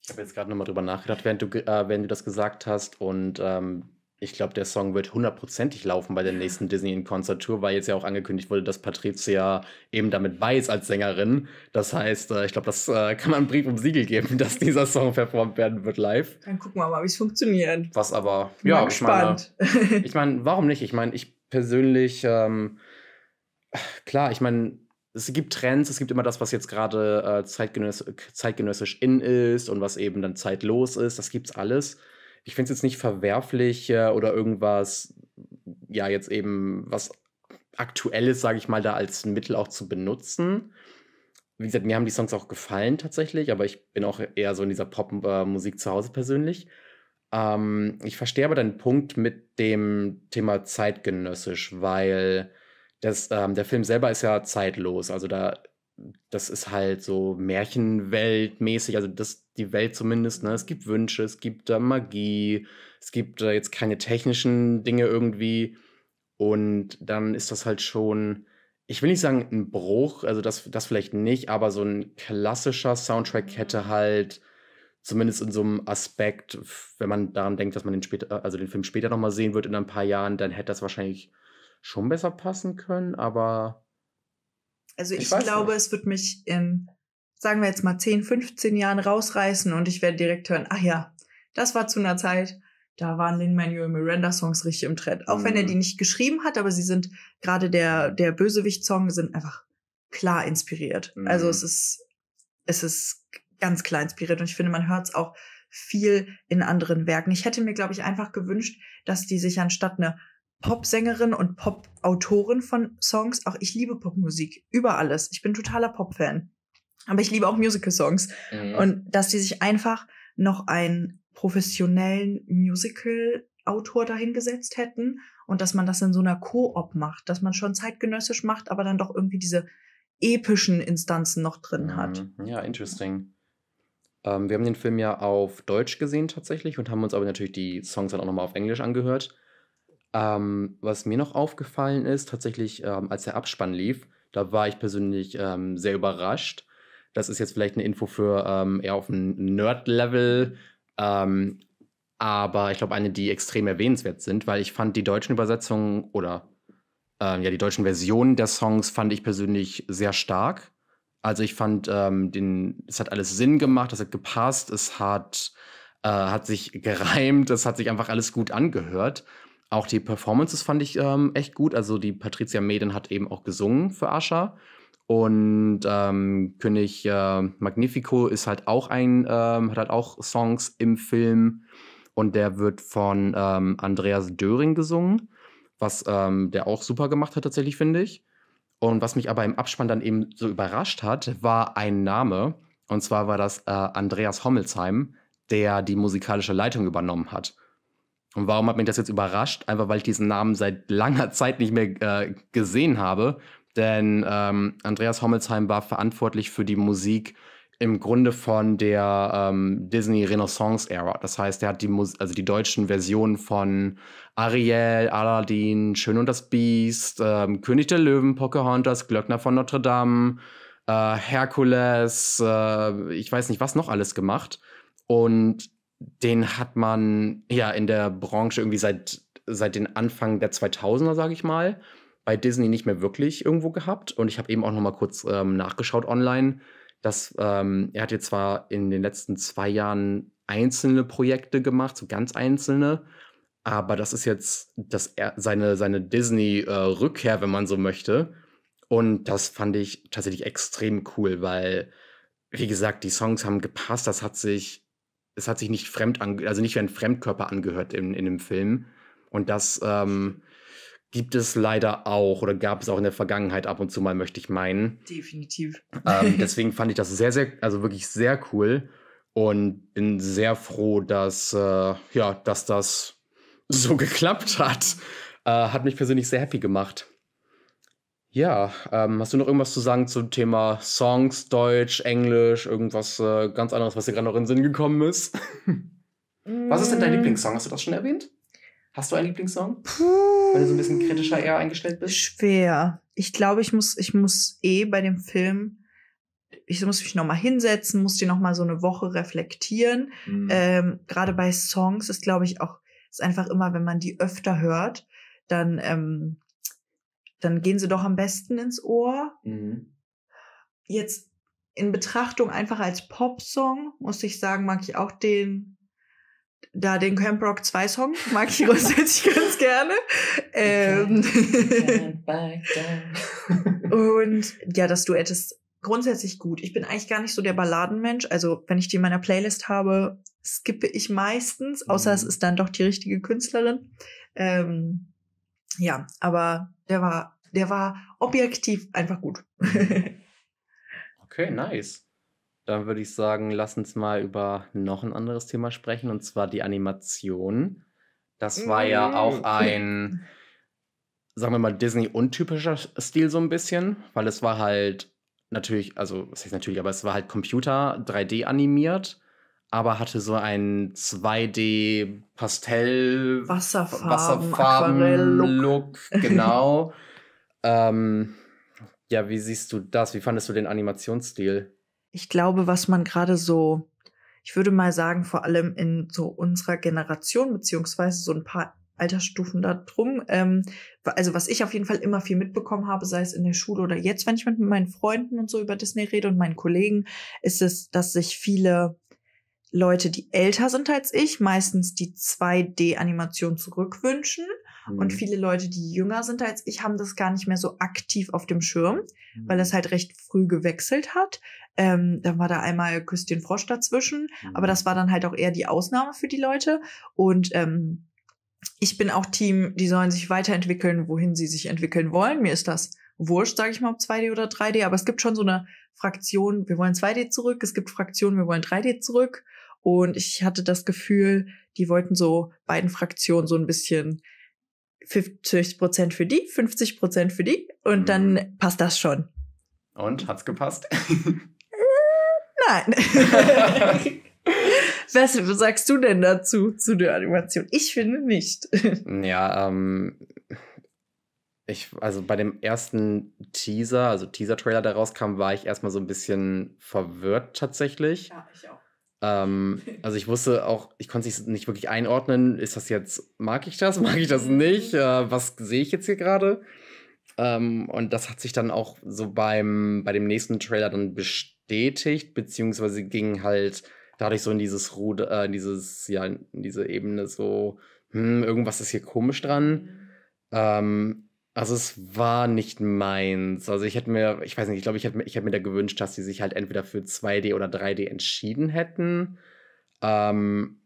Ich habe jetzt gerade nochmal drüber nachgedacht, während du, äh, während du das gesagt hast. Und ähm, ich glaube, der Song wird hundertprozentig laufen bei der nächsten Disney in Concert Tour, weil jetzt ja auch angekündigt wurde, dass Patricia eben damit bei ist als Sängerin. Das heißt, äh, ich glaube, das äh, kann man Brief um Siegel geben, dass dieser Song performt werden wird live. Dann gucken wir mal, wie es funktioniert. Was aber, ja, ich meine, ich meine, warum nicht? Ich meine, ich persönlich, ähm, klar, ich meine, es gibt Trends, es gibt immer das, was jetzt gerade äh, zeitgenöss zeitgenössisch in ist und was eben dann zeitlos ist. Das gibt's alles ich finde es jetzt nicht verwerflich äh, oder irgendwas, ja, jetzt eben was Aktuelles, sage ich mal, da als Mittel auch zu benutzen. Wie gesagt, mir haben die Songs auch gefallen tatsächlich, aber ich bin auch eher so in dieser Popmusik äh, zu Hause persönlich. Ähm, ich verstehe aber deinen Punkt mit dem Thema zeitgenössisch, weil das, ähm, der Film selber ist ja zeitlos. Also da das ist halt so Märchenweltmäßig, also das die Welt zumindest, ne? Es gibt Wünsche, es gibt da Magie, es gibt da jetzt keine technischen Dinge irgendwie und dann ist das halt schon ich will nicht sagen ein Bruch, also das das vielleicht nicht, aber so ein klassischer Soundtrack hätte halt zumindest in so einem Aspekt, wenn man daran denkt, dass man den später also den Film später noch mal sehen wird in ein paar Jahren, dann hätte das wahrscheinlich schon besser passen können, aber also ich, ich glaube, nicht. es wird mich in, sagen wir jetzt mal 10, 15 Jahren rausreißen und ich werde direkt hören, ach ja, das war zu einer Zeit, da waren Lin-Manuel Miranda-Songs richtig im Trend. Auch mhm. wenn er mhm. die nicht geschrieben hat, aber sie sind gerade der, der Bösewicht-Song sind einfach klar inspiriert. Also mhm. Also es ist, es ist ganz klar inspiriert und ich finde, man hört es auch viel in anderen Werken. Ich hätte mir, glaube ich, einfach gewünscht, dass die sich anstatt eine Popsängerin und Popautorin von Songs. Auch ich liebe Popmusik über alles. Ich bin totaler Pop-Fan. Aber ich liebe auch Musical-Songs. Mhm. Und dass die sich einfach noch einen professionellen Musical-Autor dahingesetzt hätten und dass man das in so einer Koop macht, dass man schon zeitgenössisch macht, aber dann doch irgendwie diese epischen Instanzen noch drin hat. Mhm. Ja, interesting. Ähm, wir haben den Film ja auf Deutsch gesehen tatsächlich und haben uns aber natürlich die Songs dann auch nochmal auf Englisch angehört. Ähm, was mir noch aufgefallen ist, tatsächlich, ähm, als der Abspann lief, da war ich persönlich ähm, sehr überrascht. Das ist jetzt vielleicht eine Info für ähm, eher auf ein Nerd-Level, ähm, aber ich glaube, eine, die extrem erwähnenswert sind, weil ich fand die deutschen Übersetzungen oder ähm, ja, die deutschen Versionen der Songs fand ich persönlich sehr stark. Also ich fand, den, es hat alles Sinn gemacht, es hat gepasst, es hat, äh, hat sich gereimt, es hat sich einfach alles gut angehört. Auch die Performances fand ich ähm, echt gut. Also die Patricia Maiden hat eben auch gesungen für Asha. Und ähm, König äh, Magnifico ist halt auch ein, ähm, hat halt auch Songs im Film und der wird von ähm, Andreas Döring gesungen, was ähm, der auch super gemacht hat tatsächlich, finde ich. Und was mich aber im Abspann dann eben so überrascht hat, war ein Name. Und zwar war das äh, Andreas Hommelsheim, der die musikalische Leitung übernommen hat. Und warum hat mich das jetzt überrascht? Einfach weil ich diesen Namen seit langer Zeit nicht mehr äh, gesehen habe. Denn ähm, Andreas Hommelsheim war verantwortlich für die Musik im Grunde von der ähm, Disney Renaissance Era. Das heißt, er hat die Mus also die deutschen Versionen von Ariel, Aladdin, Schön und das Biest, ähm, König der Löwen, Pocahontas, Glöckner von Notre Dame, äh, Herkules, äh, ich weiß nicht was noch alles gemacht. Und den hat man ja in der Branche irgendwie seit, seit den Anfang der 2000er, sage ich mal, bei Disney nicht mehr wirklich irgendwo gehabt. Und ich habe eben auch noch mal kurz ähm, nachgeschaut online, dass ähm, er hat jetzt zwar in den letzten zwei Jahren einzelne Projekte gemacht, so ganz einzelne, aber das ist jetzt das, seine, seine Disney-Rückkehr, äh, wenn man so möchte. Und das fand ich tatsächlich extrem cool, weil, wie gesagt, die Songs haben gepasst, das hat sich es hat sich nicht fremd angehört, also nicht wie ein Fremdkörper angehört in, in dem Film. Und das ähm, gibt es leider auch oder gab es auch in der Vergangenheit ab und zu mal, möchte ich meinen. Definitiv. Ähm, deswegen fand ich das sehr, sehr, also wirklich sehr cool und bin sehr froh, dass, äh, ja, dass das so geklappt hat. Äh, hat mich persönlich sehr happy gemacht. Ja, ähm, hast du noch irgendwas zu sagen zum Thema Songs, Deutsch, Englisch, irgendwas äh, ganz anderes, was dir gerade noch in den Sinn gekommen ist? Mm. was ist denn dein Lieblingssong? Hast du das schon erwähnt? Hast du einen Lieblingssong? Puh. Weil du so ein bisschen kritischer eher eingestellt bist? Schwer. Ich glaube, ich muss, ich muss eh bei dem Film, ich muss mich nochmal hinsetzen, muss die nochmal so eine Woche reflektieren. Mhm. Ähm, gerade bei Songs ist, glaube ich, auch, ist einfach immer, wenn man die öfter hört, dann ähm, dann gehen sie doch am besten ins Ohr. Mhm. Jetzt in Betrachtung einfach als Popsong, muss ich sagen, mag ich auch den, da den Camp Rock 2 Song, mag ich grundsätzlich ganz gerne. Ähm, und ja, das Duett ist grundsätzlich gut. Ich bin eigentlich gar nicht so der Balladenmensch. Also wenn ich die in meiner Playlist habe, skippe ich meistens, außer mhm. es ist dann doch die richtige Künstlerin. Ähm, ja, aber der war, der war objektiv einfach gut. okay, nice. Dann würde ich sagen, lass uns mal über noch ein anderes Thema sprechen, und zwar die Animation. Das war ja mm. auch ein, sagen wir mal, Disney-untypischer Stil so ein bisschen, weil es war halt natürlich, also was heißt natürlich, aber es war halt Computer 3D animiert aber hatte so ein 2D Pastell Wasserfarben, Wasserfarben Look, genau. ähm, ja, wie siehst du das? Wie fandest du den Animationsstil? Ich glaube, was man gerade so, ich würde mal sagen, vor allem in so unserer Generation, beziehungsweise so ein paar Altersstufen da drum. Ähm, also was ich auf jeden Fall immer viel mitbekommen habe, sei es in der Schule oder jetzt, wenn ich mit meinen Freunden und so über Disney rede und meinen Kollegen, ist es, dass sich viele Leute, die älter sind als ich, meistens die 2D-Animation zurückwünschen. Mhm. Und viele Leute, die jünger sind als ich, haben das gar nicht mehr so aktiv auf dem Schirm, mhm. weil das halt recht früh gewechselt hat. Ähm, dann war da einmal Küsst den Frosch dazwischen, mhm. aber das mhm. war dann halt auch eher die Ausnahme für die Leute. Und ähm, ich bin auch Team, die sollen sich weiterentwickeln, wohin sie sich entwickeln wollen. Mir ist das wurscht, sage ich mal, ob 2D oder 3D, aber es gibt schon so eine Fraktion, wir wollen 2D zurück, es gibt Fraktionen, wir wollen 3D zurück. Und ich hatte das Gefühl, die wollten so beiden Fraktionen so ein bisschen 50 für die, 50 für die. Und mhm. dann passt das schon. Und hat's gepasst? Äh, nein. Was sagst du denn dazu, zu der Animation? Ich finde nicht. ja, ähm, ich, also bei dem ersten Teaser, also Teaser-Trailer, der rauskam, war ich erstmal so ein bisschen verwirrt tatsächlich. Ja, ich auch. Ähm, also ich wusste auch, ich konnte es nicht wirklich einordnen. Ist das jetzt, mag ich das, mag ich das mhm. nicht? Äh, was sehe ich jetzt hier gerade? Ähm, und das hat sich dann auch so beim, bei dem nächsten Trailer dann bestätigt, beziehungsweise ging halt dadurch so in dieses Ruder, äh, in dieses, ja, in diese Ebene so, hm, irgendwas ist hier komisch dran. Mhm. Ähm, also es war nicht meins. Also ich hätte mir, ich weiß nicht, ich glaube, ich hätte ich hätt mir da gewünscht, dass sie sich halt entweder für 2D oder 3D entschieden hätten. Ähm,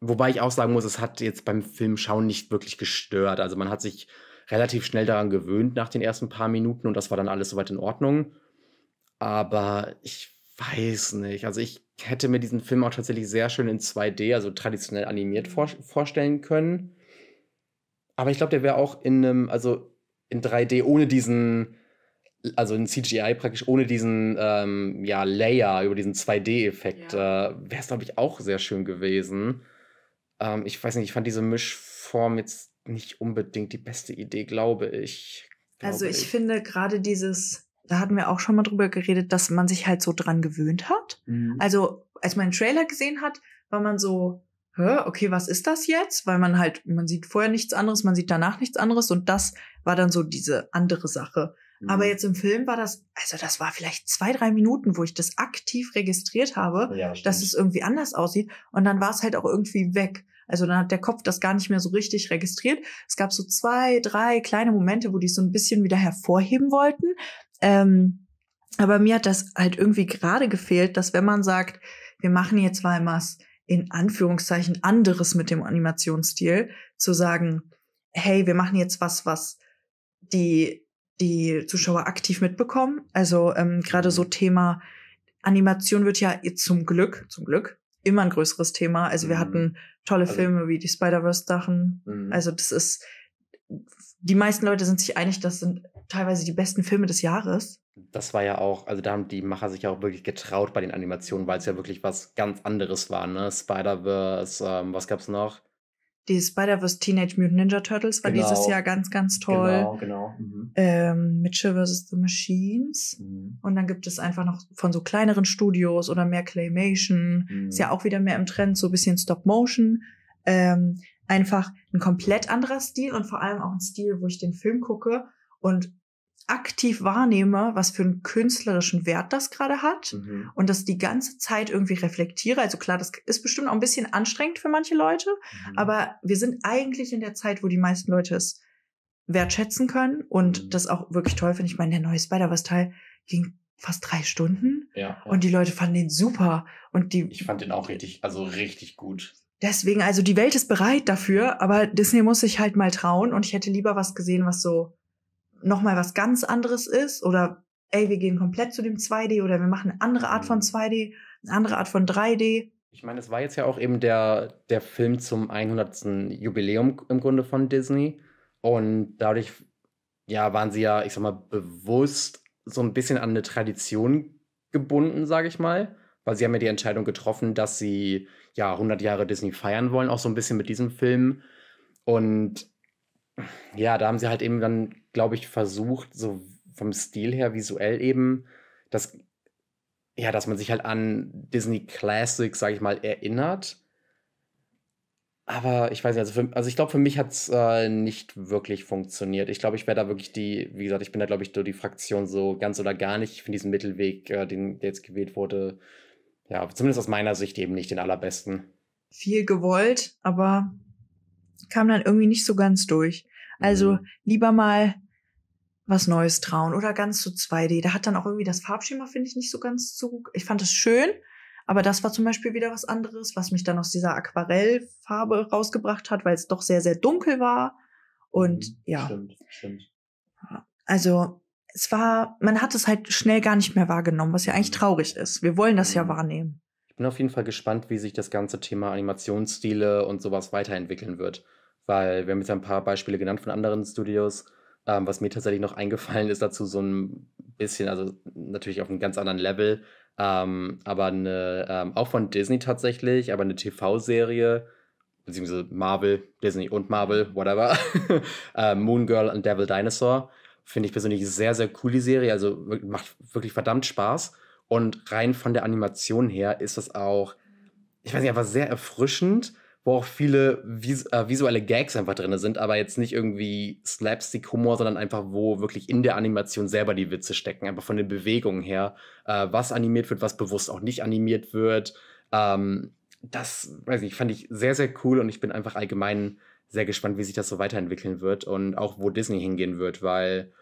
wobei ich auch sagen muss, es hat jetzt beim Filmschauen nicht wirklich gestört. Also man hat sich relativ schnell daran gewöhnt nach den ersten paar Minuten und das war dann alles soweit in Ordnung. Aber ich weiß nicht. Also ich hätte mir diesen Film auch tatsächlich sehr schön in 2D, also traditionell animiert vor vorstellen können. Aber ich glaube, der wäre auch in einem, also in 3D ohne diesen, also in CGI praktisch ohne diesen ähm, ja, Layer über diesen 2D-Effekt, ja. äh, wäre es, glaube ich, auch sehr schön gewesen. Ähm, ich weiß nicht, ich fand diese Mischform jetzt nicht unbedingt die beste Idee, glaube ich. Also glaube also ich, ich. finde gerade dieses, da hatten wir auch schon mal drüber geredet, dass man sich halt so dran gewöhnt hat. Mhm. Also als man den Trailer gesehen hat, war man so, okay, was ist das jetzt? Weil man halt, man sieht vorher nichts anderes, man sieht danach nichts anderes und das war dann so diese andere Sache. Mhm. Aber jetzt im Film war das, also das war vielleicht zwei, drei Minuten, wo ich das aktiv registriert habe, ja, dass es irgendwie anders aussieht und dann war es halt auch irgendwie weg. Also dann hat der Kopf das gar nicht mehr so richtig registriert. Es gab so zwei, drei kleine Momente, wo die es so ein bisschen wieder hervorheben wollten. Ähm, aber mir hat das halt irgendwie gerade gefehlt, dass wenn man sagt, wir machen jetzt Weimars, in Anführungszeichen anderes mit dem Animationsstil, zu sagen, hey, wir machen jetzt was, was die, die Zuschauer aktiv mitbekommen. Also ähm, gerade so Thema Animation wird ja zum Glück, zum Glück, immer ein größeres Thema. Also wir mhm. hatten tolle also, Filme wie die Spider-Verse-Sachen. Mhm. Also das ist, die meisten Leute sind sich einig, das sind teilweise die besten Filme des Jahres das war ja auch, also da haben die Macher sich ja auch wirklich getraut bei den Animationen, weil es ja wirklich was ganz anderes war, ne? Spider-Verse, ähm, was gab's noch? Die Spider-Verse Teenage Mutant Ninja Turtles war genau. dieses Jahr ganz, ganz toll. Genau, genau. Mhm. Ähm, Mitchell vs. The Machines. Mhm. Und dann gibt es einfach noch von so kleineren Studios oder mehr Claymation. Mhm. Ist ja auch wieder mehr im Trend, so ein bisschen Stop-Motion. Ähm, einfach ein komplett anderer Stil und vor allem auch ein Stil, wo ich den Film gucke und aktiv wahrnehme, was für einen künstlerischen Wert das gerade hat mhm. und das die ganze Zeit irgendwie reflektiere. Also klar, das ist bestimmt auch ein bisschen anstrengend für manche Leute, mhm. aber wir sind eigentlich in der Zeit, wo die meisten Leute es wertschätzen können und mhm. das auch wirklich toll finde. Ich meine, der neue Spider-Verse-Teil ging fast drei Stunden ja, ja. und die Leute fanden den super und die... Ich fand den auch richtig, also richtig gut. Deswegen, also die Welt ist bereit dafür, aber Disney muss sich halt mal trauen und ich hätte lieber was gesehen, was so nochmal was ganz anderes ist oder ey, wir gehen komplett zu dem 2D oder wir machen eine andere Art von 2D, mhm. eine andere Art von 3D. Ich meine, es war jetzt ja auch eben der, der Film zum 100. Jubiläum im Grunde von Disney. Und dadurch ja, waren sie ja, ich sag mal, bewusst so ein bisschen an eine Tradition gebunden, sage ich mal. Weil sie haben ja die Entscheidung getroffen, dass sie ja 100 Jahre Disney feiern wollen, auch so ein bisschen mit diesem Film. Und ja, da haben sie halt eben dann glaube ich, versucht, so vom Stil her visuell eben, dass, ja, dass man sich halt an Disney Classics, sage ich mal, erinnert. Aber ich weiß nicht, also, für, also ich glaube, für mich hat es äh, nicht wirklich funktioniert. Ich glaube, ich wäre da wirklich die, wie gesagt, ich bin da, glaube ich, durch die Fraktion so ganz oder gar nicht. Ich finde diesen Mittelweg, äh, den, der jetzt gewählt wurde, ja, zumindest aus meiner Sicht eben nicht den allerbesten. Viel gewollt, aber kam dann irgendwie nicht so ganz durch. Also mhm. lieber mal was Neues trauen oder ganz zu 2D. Da hat dann auch irgendwie das Farbschema, finde ich, nicht so ganz zu. Ich fand es schön, aber das war zum Beispiel wieder was anderes, was mich dann aus dieser Aquarellfarbe rausgebracht hat, weil es doch sehr, sehr dunkel war. Und mhm, ja. Stimmt, stimmt. Also es war, man hat es halt schnell gar nicht mehr wahrgenommen, was ja eigentlich mhm. traurig ist. Wir wollen das mhm. ja wahrnehmen. Ich bin auf jeden Fall gespannt, wie sich das ganze Thema Animationsstile und sowas weiterentwickeln wird. Weil wir haben jetzt ein paar Beispiele genannt von anderen Studios ähm, was mir tatsächlich noch eingefallen ist dazu, so ein bisschen, also natürlich auf einem ganz anderen Level, ähm, aber eine, ähm, auch von Disney tatsächlich, aber eine TV-Serie, beziehungsweise Marvel, Disney und Marvel, whatever, äh, Moon Girl and Devil Dinosaur, finde ich persönlich sehr, sehr cool, die Serie, also macht wirklich verdammt Spaß. Und rein von der Animation her ist das auch, ich weiß nicht, einfach sehr erfrischend wo auch viele vis äh, visuelle Gags einfach drin sind, aber jetzt nicht irgendwie Slapstick-Humor, sondern einfach, wo wirklich in der Animation selber die Witze stecken, einfach von den Bewegungen her, äh, was animiert wird, was bewusst auch nicht animiert wird. Ähm, das, weiß ich, fand ich sehr, sehr cool und ich bin einfach allgemein sehr gespannt, wie sich das so weiterentwickeln wird und auch wo Disney hingehen wird, weil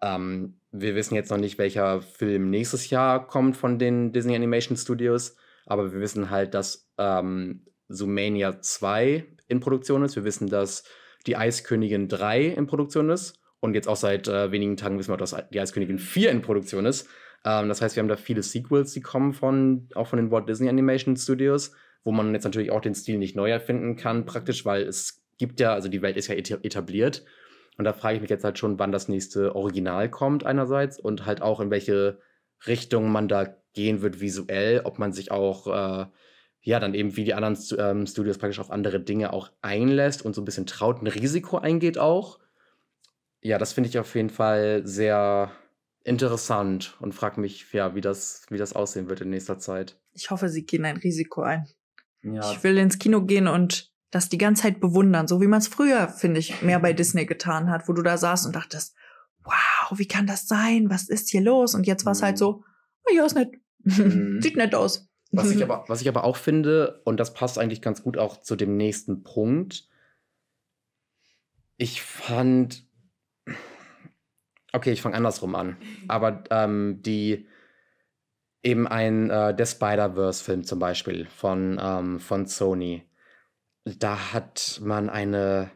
ähm, wir wissen jetzt noch nicht, welcher Film nächstes Jahr kommt von den Disney Animation Studios, aber wir wissen halt, dass ähm, Sumania 2 in Produktion ist. Wir wissen, dass die Eiskönigin 3 in Produktion ist. Und jetzt auch seit äh, wenigen Tagen wissen wir, dass die Eiskönigin 4 in Produktion ist. Ähm, das heißt, wir haben da viele Sequels, die kommen von, auch von den Walt Disney Animation Studios, wo man jetzt natürlich auch den Stil nicht neu erfinden kann, praktisch, weil es gibt ja, also die Welt ist ja etabliert. Und da frage ich mich jetzt halt schon, wann das nächste Original kommt einerseits und halt auch in welche Richtung man da gehen wird visuell, ob man sich auch äh, ja, dann eben wie die anderen ähm, Studios praktisch auf andere Dinge auch einlässt und so ein bisschen traut, ein Risiko eingeht auch. Ja, das finde ich auf jeden Fall sehr interessant und frage mich, ja, wie das, wie das aussehen wird in nächster Zeit. Ich hoffe, sie gehen ein Risiko ein. Ja. Ich will ins Kino gehen und das die ganze Zeit bewundern, so wie man es früher, finde ich, mehr bei Disney getan hat, wo du da saßt und dachtest, wow, wie kann das sein? Was ist hier los? Und jetzt war es halt mhm. halt so, oh, ja, ist nett. Mhm. Sieht nett aus. Was ich, mhm. aber, was ich aber auch finde, und das passt eigentlich ganz gut auch zu dem nächsten Punkt, ich fand. Okay, ich fange andersrum an. Aber ähm, die eben ein äh, der Spider-Verse-Film zum Beispiel von, ähm, von Sony. Da hat man eine,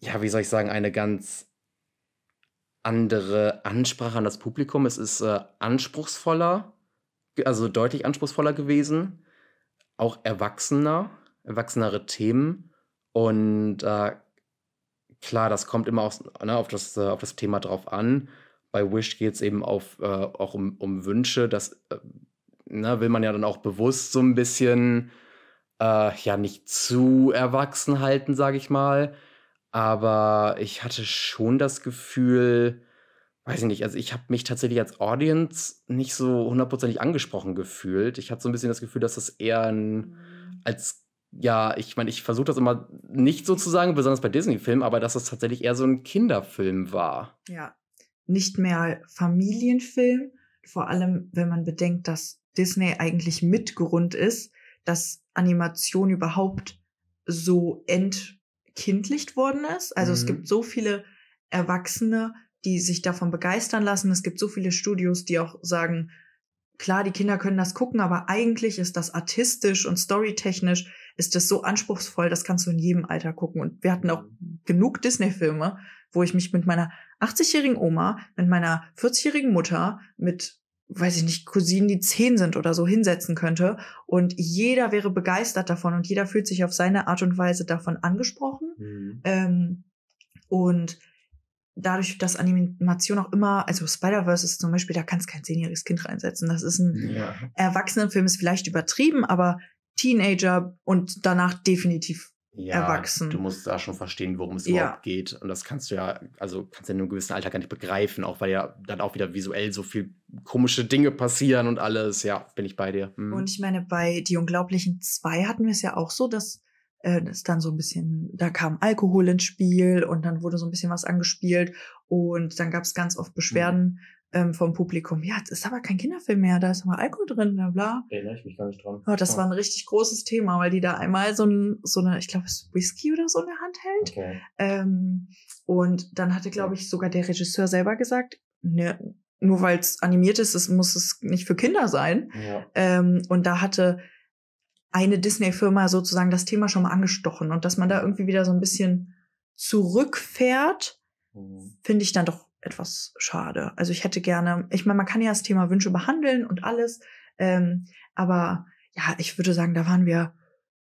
ja, wie soll ich sagen, eine ganz andere Ansprache an das Publikum. Es ist äh, anspruchsvoller also deutlich anspruchsvoller gewesen, auch erwachsener, erwachsenere Themen und äh, klar, das kommt immer auf, ne, auf, das, äh, auf das Thema drauf an. Bei Wish geht es eben auf, äh, auch um, um Wünsche, das äh, ne, will man ja dann auch bewusst so ein bisschen äh, ja nicht zu erwachsen halten, sage ich mal. Aber ich hatte schon das Gefühl, weiß ich nicht, also ich habe mich tatsächlich als Audience nicht so hundertprozentig angesprochen gefühlt. Ich hatte so ein bisschen das Gefühl, dass das eher ein, mhm. als, ja, ich meine, ich versuche das immer nicht so zu sagen, besonders bei Disney-Filmen, aber dass das tatsächlich eher so ein Kinderfilm war. Ja, nicht mehr Familienfilm, vor allem wenn man bedenkt, dass Disney eigentlich Mitgrund ist, dass Animation überhaupt so entkindlicht worden ist. Also mhm. es gibt so viele Erwachsene, die sich davon begeistern lassen. Es gibt so viele Studios, die auch sagen, klar, die Kinder können das gucken, aber eigentlich ist das artistisch und storytechnisch ist das so anspruchsvoll, das kannst du in jedem Alter gucken. Und wir hatten auch genug Disney-Filme, wo ich mich mit meiner 80-jährigen Oma, mit meiner 40-jährigen Mutter, mit weiß ich nicht, Cousinen, die zehn sind oder so, hinsetzen könnte. Und jeder wäre begeistert davon und jeder fühlt sich auf seine Art und Weise davon angesprochen. Mhm. Ähm, und dadurch, dass Animation auch immer, also Spider-Verse ist zum Beispiel, da kannst kein zehnjähriges Kind reinsetzen. Das ist ein ja. Erwachsenenfilm, ist vielleicht übertrieben, aber Teenager und danach definitiv ja, erwachsen. Du musst da schon verstehen, worum es ja. überhaupt geht. Und das kannst du ja, also kannst du in einem gewissen Alter gar nicht begreifen, auch weil ja dann auch wieder visuell so viel komische Dinge passieren und alles. Ja, bin ich bei dir. Mhm. Und ich meine, bei Die Unglaublichen 2 hatten wir es ja auch so, dass äh, ist dann so ein bisschen, da kam Alkohol ins Spiel und dann wurde so ein bisschen was angespielt und dann gab es ganz oft Beschwerden mhm. ähm, vom Publikum. Ja, das ist aber kein Kinderfilm mehr, da ist immer Alkohol drin, bla bla. Erinnere ich mich gar nicht dran. Ja, das war ein richtig großes Thema, weil die da einmal so, ein, so eine, ich glaube, Whisky oder so in der Hand hält. Okay. Ähm, und dann hatte, glaube ich, sogar der Regisseur selber gesagt, ne, nur weil es animiert ist, es muss es nicht für Kinder sein. Ja. Ähm, und da hatte eine Disney-Firma sozusagen das Thema schon mal angestochen und dass man da irgendwie wieder so ein bisschen zurückfährt, mhm. finde ich dann doch etwas schade. Also ich hätte gerne, ich meine, man kann ja das Thema Wünsche behandeln und alles, ähm, aber ja, ich würde sagen, da waren wir,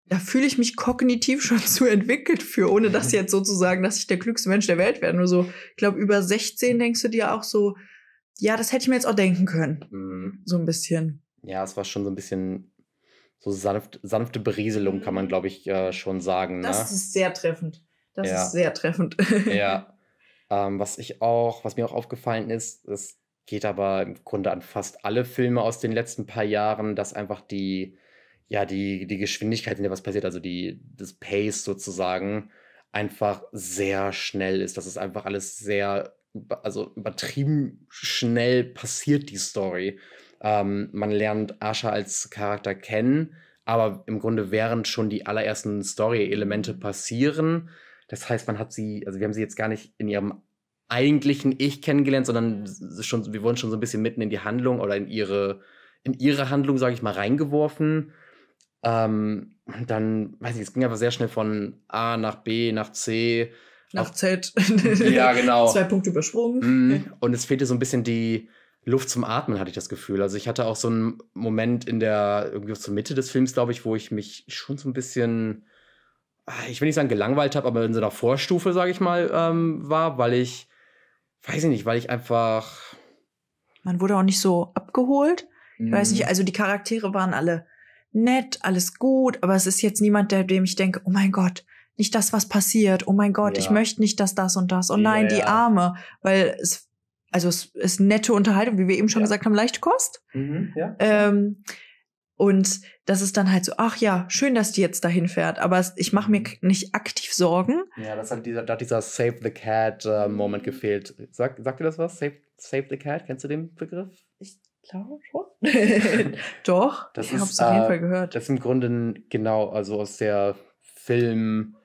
da fühle ich mich kognitiv schon zu entwickelt für, ohne dass jetzt sozusagen, dass ich der klügste Mensch der Welt werde. Nur so, ich glaube, über 16 denkst du dir auch so, ja, das hätte ich mir jetzt auch denken können. Mhm. So ein bisschen. Ja, es war schon so ein bisschen so sanft, sanfte Berieselung, kann man, glaube ich, äh, schon sagen. Ne? Das ist sehr treffend. Das ja. ist sehr treffend. ja. Ähm, was ich auch, was mir auch aufgefallen ist, es geht aber im Grunde an fast alle Filme aus den letzten paar Jahren, dass einfach die, ja, die, die Geschwindigkeit, in der was passiert, also die, das Pace sozusagen, einfach sehr schnell ist. Das ist einfach alles sehr, also übertrieben schnell passiert, die Story. Ähm, man lernt Asha als Charakter kennen, aber im Grunde während schon die allerersten Story-Elemente passieren. Das heißt, man hat sie, also wir haben sie jetzt gar nicht in ihrem eigentlichen Ich kennengelernt, sondern schon, wir wurden schon so ein bisschen mitten in die Handlung oder in ihre, in ihre Handlung, sage ich mal, reingeworfen. Ähm, dann, weiß ich, es ging einfach sehr schnell von A nach B nach C. Nach Z. ja, genau. Zwei Punkte übersprungen. Mhm. Und es fehlte so ein bisschen die, Luft zum Atmen, hatte ich das Gefühl. Also ich hatte auch so einen Moment in der, irgendwie zur Mitte des Films, glaube ich, wo ich mich schon so ein bisschen, ah, ich will nicht sagen gelangweilt habe, aber in so einer Vorstufe, sage ich mal, ähm, war, weil ich, weiß ich nicht, weil ich einfach. Man wurde auch nicht so abgeholt. Ich weiß nicht, mhm. also die Charaktere waren alle nett, alles gut, aber es ist jetzt niemand, der, dem ich denke, oh mein Gott, nicht das, was passiert. Oh mein Gott, ja. ich möchte nicht, dass das und das. Oh nein, ja, ja. die Arme. Weil es also es ist nette Unterhaltung, wie wir eben schon ja. gesagt haben, leichte Kost. Mhm, ja. ähm, und das ist dann halt so, ach ja, schön, dass die jetzt dahin fährt, aber ich mache mir mhm. nicht aktiv Sorgen. Ja, das hat dieser, da hat dieser Save the Cat-Moment äh, gefehlt. Sag, sagt dir das was? Save, save the Cat, kennst du den Begriff? Ich glaube schon. Doch, das ich habe es auf jeden äh, Fall gehört. Das ist im Grunde genau, also aus der Film,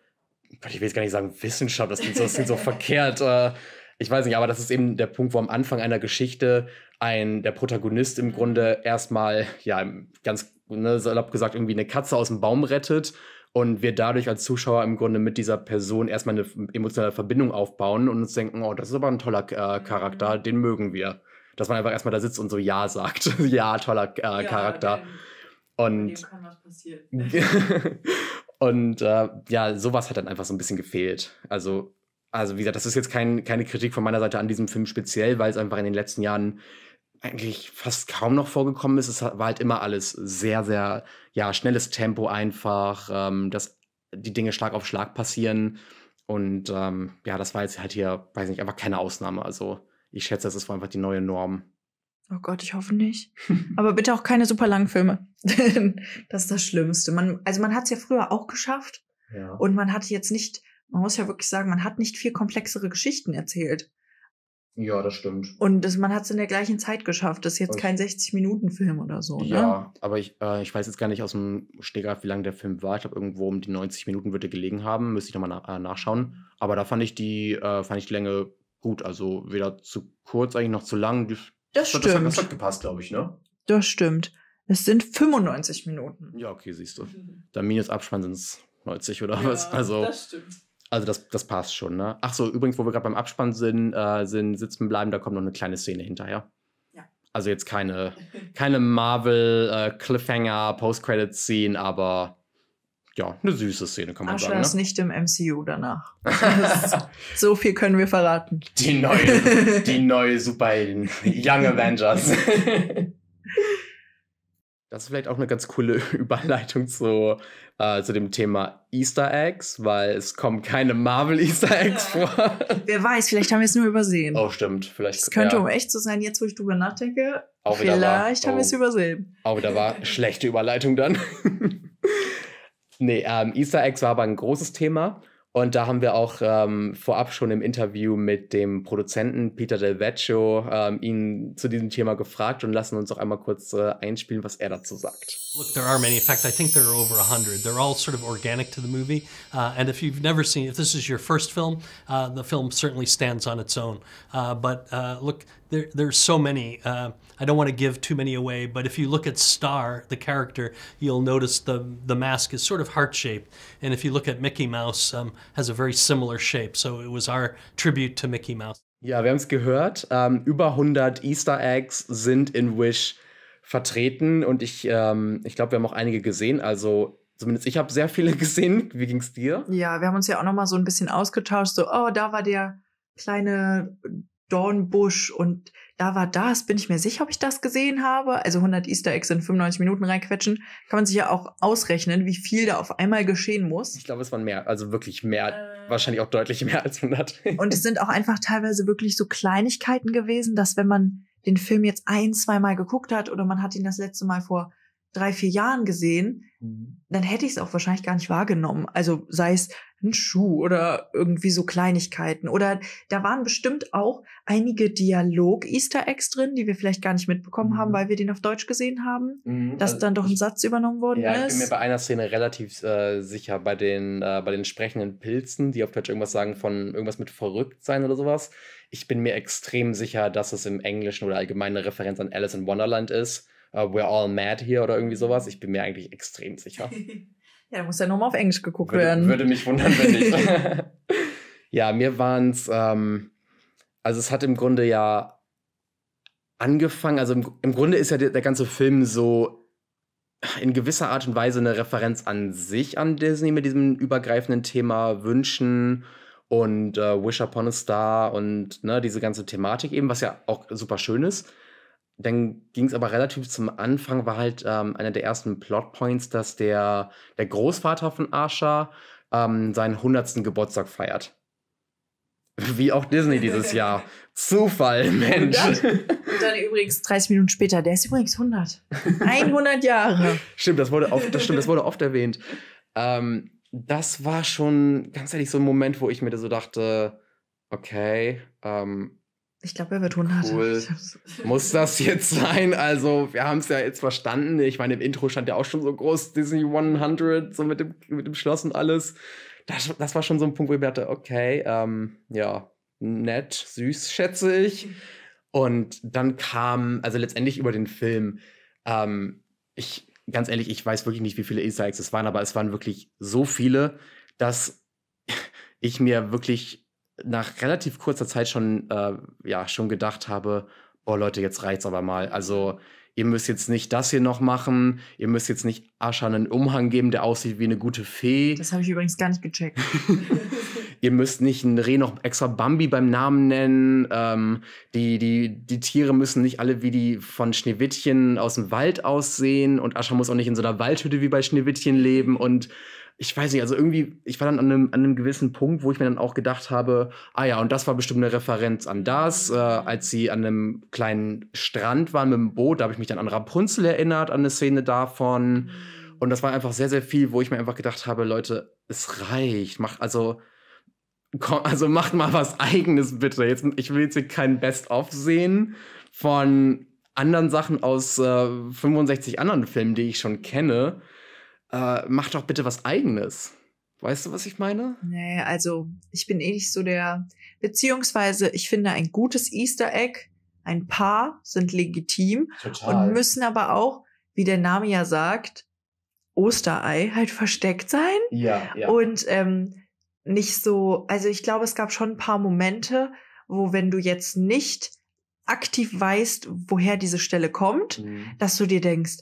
ich will jetzt gar nicht sagen Wissenschaft, das klingt so, das klingt so verkehrt. Äh, ich weiß nicht, aber das ist eben der Punkt, wo am Anfang einer Geschichte ein, der Protagonist im Grunde erstmal, ja, ganz ne, salopp gesagt, irgendwie eine Katze aus dem Baum rettet und wir dadurch als Zuschauer im Grunde mit dieser Person erstmal eine emotionale Verbindung aufbauen und uns denken, oh, das ist aber ein toller äh, Charakter, mhm. den mögen wir. Dass man einfach erstmal da sitzt und so Ja sagt. ja, toller äh, ja, Charakter. Und, und äh, ja, sowas hat dann einfach so ein bisschen gefehlt. Also also wie gesagt, das ist jetzt kein, keine Kritik von meiner Seite an diesem Film speziell, weil es einfach in den letzten Jahren eigentlich fast kaum noch vorgekommen ist. Es war halt immer alles sehr, sehr, ja, schnelles Tempo einfach, ähm, dass die Dinge Schlag auf Schlag passieren. Und ähm, ja, das war jetzt halt hier, weiß nicht, einfach keine Ausnahme. Also ich schätze, das ist einfach die neue Norm. Oh Gott, ich hoffe nicht. Aber bitte auch keine super langen Filme. das ist das Schlimmste. Man, also man hat es ja früher auch geschafft. Ja. Und man hat jetzt nicht man muss ja wirklich sagen, man hat nicht viel komplexere Geschichten erzählt. Ja, das stimmt. Und das, man hat es in der gleichen Zeit geschafft. Das ist jetzt also, kein 60-Minuten-Film oder so. Ne? Ja, ne? aber ich, äh, ich weiß jetzt gar nicht aus dem Stegreif, wie lange der Film war. Ich glaube, irgendwo um die 90 Minuten würde gelegen haben. Müsste ich nochmal na äh, nachschauen. Aber da fand ich die, äh, fand ich die Länge gut. Also weder zu kurz eigentlich noch zu lang. Das, das stimmt. Das hat, das hat gepasst, glaube ich, ne? Das stimmt. Es sind 95 Minuten. Ja, okay, siehst du. Mhm. Dann minus Abspann sind es 90 oder ja, was. Also, das stimmt also das, das passt schon, ne? Ach so, übrigens, wo wir gerade beim Abspann sind, äh, sind sitzen bleiben, da kommt noch eine kleine Szene hinterher. Also jetzt keine, keine Marvel äh, Cliffhanger Post Credit Szene, aber ja, eine süße Szene kann man Asha sagen. Asha ne? ist ne? nicht im MCU danach. so viel können wir verraten. Die neue, die neue Superhelden, Young Avengers. Das ist vielleicht auch eine ganz coole Überleitung zu, äh, zu dem Thema Easter Eggs, weil es kommen keine Marvel Easter Eggs ja. vor. Wer weiß, vielleicht haben wir es nur übersehen. Oh, stimmt. Vielleicht, es könnte, ja. um echt zu sein, jetzt wo ich drüber nachdenke, auch vielleicht war, haben oh, wir es oh. übersehen. Aber da war schlechte Überleitung dann. nee, ähm, Easter Eggs war aber ein großes Thema. Und da haben wir auch ähm, vorab schon im Interview mit dem Produzenten Peter Del Vecchio ähm, ihn zu diesem Thema gefragt und lassen uns auch einmal kurz äh, einspielen, was er dazu sagt. Look, there are many. In fact, I think there are over 100. They're all sort of organic to the movie. Uh, and if you've never seen, if this is your first film, uh, the film certainly stands on its own. Uh, but uh, look, there, there's so many. Uh, I don't want to give too many away, but if you look at Star, the character, you'll notice the, the mask is sort of heart-shaped. And if you look at Mickey Mouse, um, has a very similar shape. So it was our tribute to Mickey Mouse. Ja, wir haben es gehört. Ähm, über 100 Easter Eggs sind in Wish vertreten und ich, ähm, ich glaube, wir haben auch einige gesehen. Also zumindest ich habe sehr viele gesehen. Wie ging es dir? Ja, wir haben uns ja auch nochmal so ein bisschen ausgetauscht. So, oh, da war der kleine Dornbusch und da war das, bin ich mir sicher, ob ich das gesehen habe. Also 100 Easter Eggs in 95 Minuten reinquetschen, kann man sich ja auch ausrechnen, wie viel da auf einmal geschehen muss. Ich glaube, es waren mehr, also wirklich mehr, äh, wahrscheinlich auch deutlich mehr als 100. und es sind auch einfach teilweise wirklich so Kleinigkeiten gewesen, dass wenn man den Film jetzt ein, zweimal geguckt hat oder man hat ihn das letzte Mal vor drei, vier Jahren gesehen, mhm. dann hätte ich es auch wahrscheinlich gar nicht wahrgenommen. Also sei es, ein Schuh oder irgendwie so Kleinigkeiten. Oder da waren bestimmt auch einige Dialog-Easter Eggs drin, die wir vielleicht gar nicht mitbekommen mhm. haben, weil wir den auf Deutsch gesehen haben, mhm. dass also dann doch ein Satz übernommen worden ja, ist. Ja, ich bin mir bei einer Szene relativ äh, sicher, bei den, äh, bei den sprechenden Pilzen, die auf Deutsch irgendwas sagen von irgendwas mit verrückt sein oder sowas. Ich bin mir extrem sicher, dass es im Englischen oder allgemeine Referenz an Alice in Wonderland ist. Uh, we're all mad here oder irgendwie sowas. Ich bin mir eigentlich extrem sicher. Ja, muss ja nochmal auf Englisch geguckt würde, werden. Würde mich wundern, wenn nicht. ja, mir waren es, ähm, also es hat im Grunde ja angefangen, also im, im Grunde ist ja der, der ganze Film so in gewisser Art und Weise eine Referenz an sich an Disney mit diesem übergreifenden Thema Wünschen und äh, Wish Upon a Star und ne, diese ganze Thematik eben, was ja auch super schön ist dann ging es aber relativ zum Anfang, war halt ähm, einer der ersten Plotpoints, dass der, der Großvater von Asha ähm, seinen 100. Geburtstag feiert. Wie auch Disney dieses Jahr. Zufall, Mensch. Und dann, und dann, übrigens 30 Minuten später, der ist übrigens 100. 100 Jahre. Stimmt, das wurde oft, das stimmt, das wurde oft erwähnt. Ähm, das war schon ganz ehrlich so ein Moment, wo ich mir da so dachte, okay, ähm, ich glaube, er wird 100. Cool. Muss das jetzt sein? Also, wir haben es ja jetzt verstanden. Ich meine, im Intro stand ja auch schon so groß Disney 100, so mit dem, mit dem Schloss und alles. Das, das war schon so ein Punkt, wo ich mir dachte, okay, ähm, ja, nett, süß, schätze ich. Und dann kam, also letztendlich über den Film, ähm, ich, ganz ehrlich, ich weiß wirklich nicht, wie viele Easter Eggs es waren, aber es waren wirklich so viele, dass ich mir wirklich nach relativ kurzer Zeit schon, äh, ja, schon gedacht habe, boah Leute, jetzt reicht's aber mal. Also ihr müsst jetzt nicht das hier noch machen, ihr müsst jetzt nicht Ascha einen Umhang geben, der aussieht wie eine gute Fee. Das habe ich übrigens gar nicht gecheckt. ihr müsst nicht ein Reh noch extra Bambi beim Namen nennen. Ähm, die, die, die Tiere müssen nicht alle wie die von Schneewittchen aus dem Wald aussehen. Und Ascha muss auch nicht in so einer Waldhütte wie bei Schneewittchen leben. Und ich weiß nicht, also irgendwie, ich war dann an einem, an einem gewissen Punkt, wo ich mir dann auch gedacht habe, ah ja, und das war bestimmt eine Referenz an das, äh, als sie an einem kleinen Strand waren mit dem Boot, da habe ich mich dann an Rapunzel erinnert, an eine Szene davon. Mhm. Und das war einfach sehr, sehr viel, wo ich mir einfach gedacht habe, Leute, es reicht, macht also komm, also macht mal was eigenes bitte. Jetzt, ich will jetzt hier kein Best-of sehen von anderen Sachen aus äh, 65 anderen Filmen, die ich schon kenne, äh, mach doch bitte was eigenes. Weißt du, was ich meine? Nee, also ich bin eh nicht so der. Beziehungsweise, ich finde, ein gutes Easter Egg, ein paar sind legitim Total. und müssen aber auch, wie der Name ja sagt, Osterei halt versteckt sein. Ja. ja. Und ähm, nicht so, also ich glaube, es gab schon ein paar Momente, wo wenn du jetzt nicht aktiv weißt, woher diese Stelle kommt, mhm. dass du dir denkst,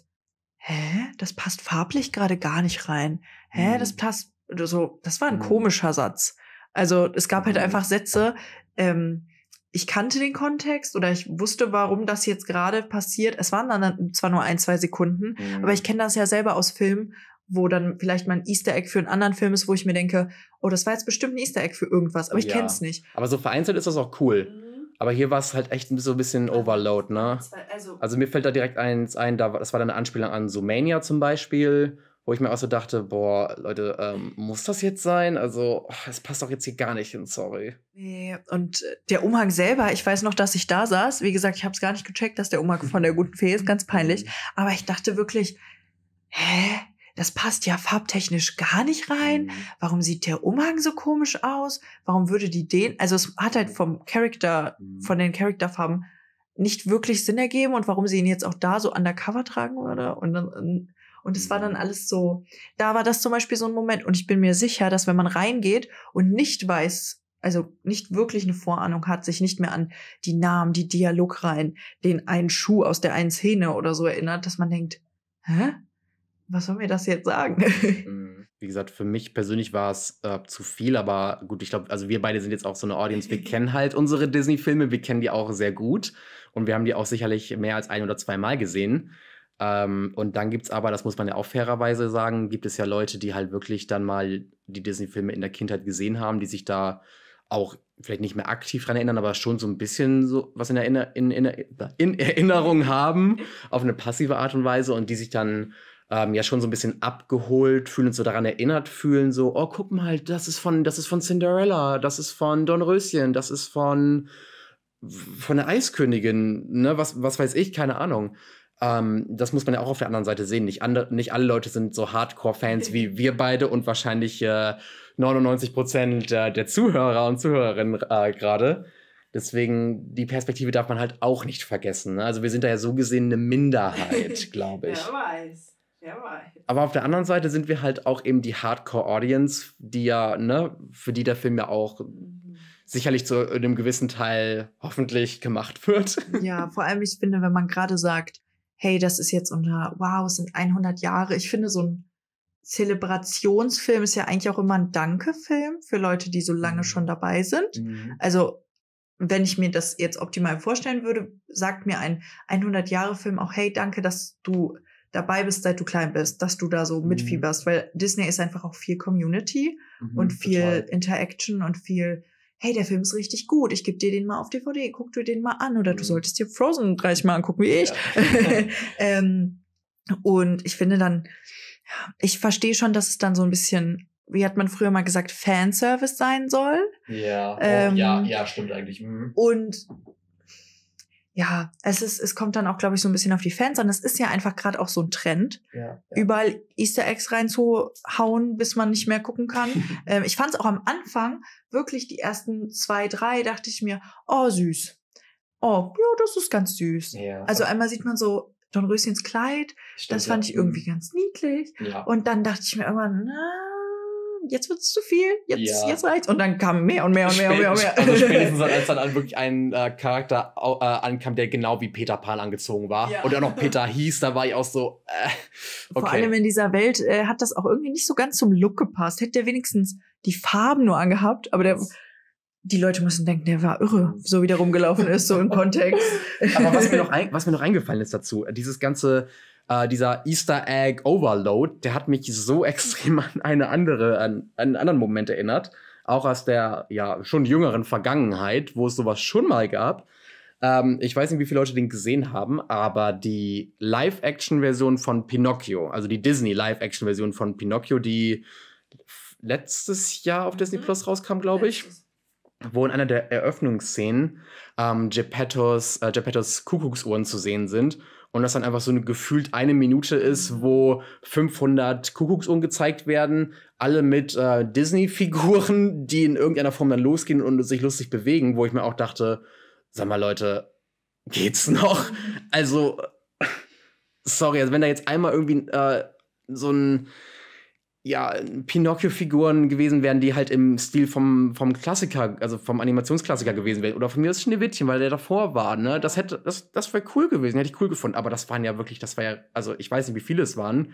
hä, das passt farblich gerade gar nicht rein. Hä, mhm. das passt, so, das war ein mhm. komischer Satz. Also es gab halt mhm. einfach Sätze, ähm, ich kannte den Kontext oder ich wusste, warum das jetzt gerade passiert. Es waren dann zwar nur ein, zwei Sekunden, mhm. aber ich kenne das ja selber aus Filmen, wo dann vielleicht mal ein Easter Egg für einen anderen Film ist, wo ich mir denke, oh, das war jetzt bestimmt ein Easter Egg für irgendwas, aber ich ja. kenne es nicht. Aber so vereinzelt ist das auch cool. Mhm. Aber hier war es halt echt so ein bisschen Overload, ne? Also, also, mir fällt da direkt eins ein, das war dann eine Anspielung an so Mania zum Beispiel, wo ich mir auch so dachte, boah, Leute, ähm, muss das jetzt sein? Also, oh, es passt doch jetzt hier gar nicht hin, sorry. Nee, und äh, der Umhang selber, ich weiß noch, dass ich da saß. Wie gesagt, ich habe es gar nicht gecheckt, dass der Umhang von der guten Fee ist, ganz peinlich. Mhm. Aber ich dachte wirklich, hä? das passt ja farbtechnisch gar nicht rein. Mhm. Warum sieht der Umhang so komisch aus? Warum würde die den, also es hat halt vom Charakter, mhm. von den Charakterfarben nicht wirklich Sinn ergeben und warum sie ihn jetzt auch da so undercover tragen würde und dann, und es war dann mhm. alles so, da war das zum Beispiel so ein Moment und ich bin mir sicher, dass wenn man reingeht und nicht weiß, also nicht wirklich eine Vorahnung hat, sich nicht mehr an die Namen, die Dialogreihen, den einen Schuh aus der einen Szene oder so erinnert, dass man denkt, hä? was soll mir das jetzt sagen? Mhm. Wie gesagt, für mich persönlich war es äh, zu viel, aber gut, ich glaube, also wir beide sind jetzt auch so eine Audience. Wir kennen halt unsere Disney-Filme, wir kennen die auch sehr gut und wir haben die auch sicherlich mehr als ein oder zweimal gesehen. Ähm, und dann gibt es aber, das muss man ja auch fairerweise sagen, gibt es ja Leute, die halt wirklich dann mal die Disney-Filme in der Kindheit gesehen haben, die sich da auch vielleicht nicht mehr aktiv dran erinnern, aber schon so ein bisschen so was in, Erinner in, in, in Erinnerung haben, auf eine passive Art und Weise und die sich dann ähm, ja schon so ein bisschen abgeholt, fühlen und so daran erinnert, fühlen so, oh, guck mal, das ist von, das ist von Cinderella, das ist von Don Röschen das ist von, von der Eiskönigin, ne, was, was weiß ich, keine Ahnung. Ähm, das muss man ja auch auf der anderen Seite sehen. Nicht, andre, nicht alle Leute sind so Hardcore-Fans wie wir beide und wahrscheinlich äh, 99 Prozent äh, der Zuhörer und Zuhörerinnen äh, gerade. Deswegen, die Perspektive darf man halt auch nicht vergessen. Ne? Also wir sind da ja so gesehen eine Minderheit, glaube ich. Wer weiß. Aber auf der anderen Seite sind wir halt auch eben die Hardcore-Audience, die ja, ne, für die der Film ja auch mhm. sicherlich zu einem gewissen Teil hoffentlich gemacht wird. Ja, vor allem, ich finde, wenn man gerade sagt, hey, das ist jetzt unter, wow, es sind 100 Jahre. Ich finde, so ein Zelebrationsfilm ist ja eigentlich auch immer ein Danke-Film für Leute, die so lange mhm. schon dabei sind. Mhm. Also, wenn ich mir das jetzt optimal vorstellen würde, sagt mir ein 100-Jahre-Film auch, hey, danke, dass du dabei bist, seit du klein bist, dass du da so mhm. mitfieberst, mhm. weil Disney ist einfach auch viel Community mhm, und viel total. Interaction und viel, hey, der Film ist richtig gut, ich gebe dir den mal auf DVD, guck dir den mal an oder du mhm. solltest dir Frozen gleich Mal angucken, wie ich. Ja. ähm, und ich finde dann, ich verstehe schon, dass es dann so ein bisschen wie hat man früher mal gesagt, Fanservice sein soll. Ja, oh, ähm, ja, ja, stimmt eigentlich. Mhm. Und ja, es ist, es kommt dann auch, glaube ich, so ein bisschen auf die Fans an. Es ist ja einfach gerade auch so ein Trend, ja, ja. überall Easter Eggs reinzuhauen, bis man nicht mehr gucken kann. ähm, ich fand es auch am Anfang wirklich die ersten zwei, drei dachte ich mir, oh süß, oh ja, das ist ganz süß. Ja, also einmal sieht man so Don Röschens Kleid, Stimmt, das fand ich mhm. irgendwie ganz niedlich. Ja. Und dann dachte ich mir irgendwann, na jetzt wird es zu viel, jetzt, ja. jetzt reicht's. Und dann kam mehr und mehr und mehr Spät, und mehr und mehr. Also spätestens als dann wirklich ein äh, Charakter äh, ankam, der genau wie Peter Pan angezogen war ja. und auch noch Peter hieß, da war ich auch so. Äh, okay. Vor allem in dieser Welt äh, hat das auch irgendwie nicht so ganz zum Look gepasst. Hätte der wenigstens die Farben nur angehabt, aber der die Leute müssen denken, der war irre, so wie der rumgelaufen ist, so im Kontext. Aber was mir noch, ein, was mir noch eingefallen ist dazu, dieses ganze äh, dieser Easter Egg Overload, der hat mich so extrem an eine andere, an, an einen anderen Moment erinnert. Auch aus der ja schon jüngeren Vergangenheit, wo es sowas schon mal gab. Ähm, ich weiß nicht, wie viele Leute den gesehen haben, aber die Live-Action-Version von Pinocchio, also die Disney-Live-Action-Version von Pinocchio, die letztes Jahr auf mhm. Disney Plus rauskam, glaube ich wo in einer der Eröffnungsszenen ähm, Geppettos, äh, Geppettos Kuckucksuhren zu sehen sind und das dann einfach so eine gefühlt eine Minute ist, mhm. wo 500 Kuckucksuhren gezeigt werden, alle mit äh, Disney-Figuren, die in irgendeiner Form dann losgehen und sich lustig bewegen, wo ich mir auch dachte, sag mal Leute, geht's noch? Also, sorry, also wenn da jetzt einmal irgendwie äh, so ein ja, Pinocchio-Figuren gewesen wären, die halt im Stil vom, vom Klassiker, also vom Animationsklassiker gewesen wären. Oder von mir ist Schneewittchen, weil der davor war, ne? Das hätte, das, das wäre cool gewesen, hätte ich cool gefunden. Aber das waren ja wirklich, das war ja, also ich weiß nicht, wie viele es waren.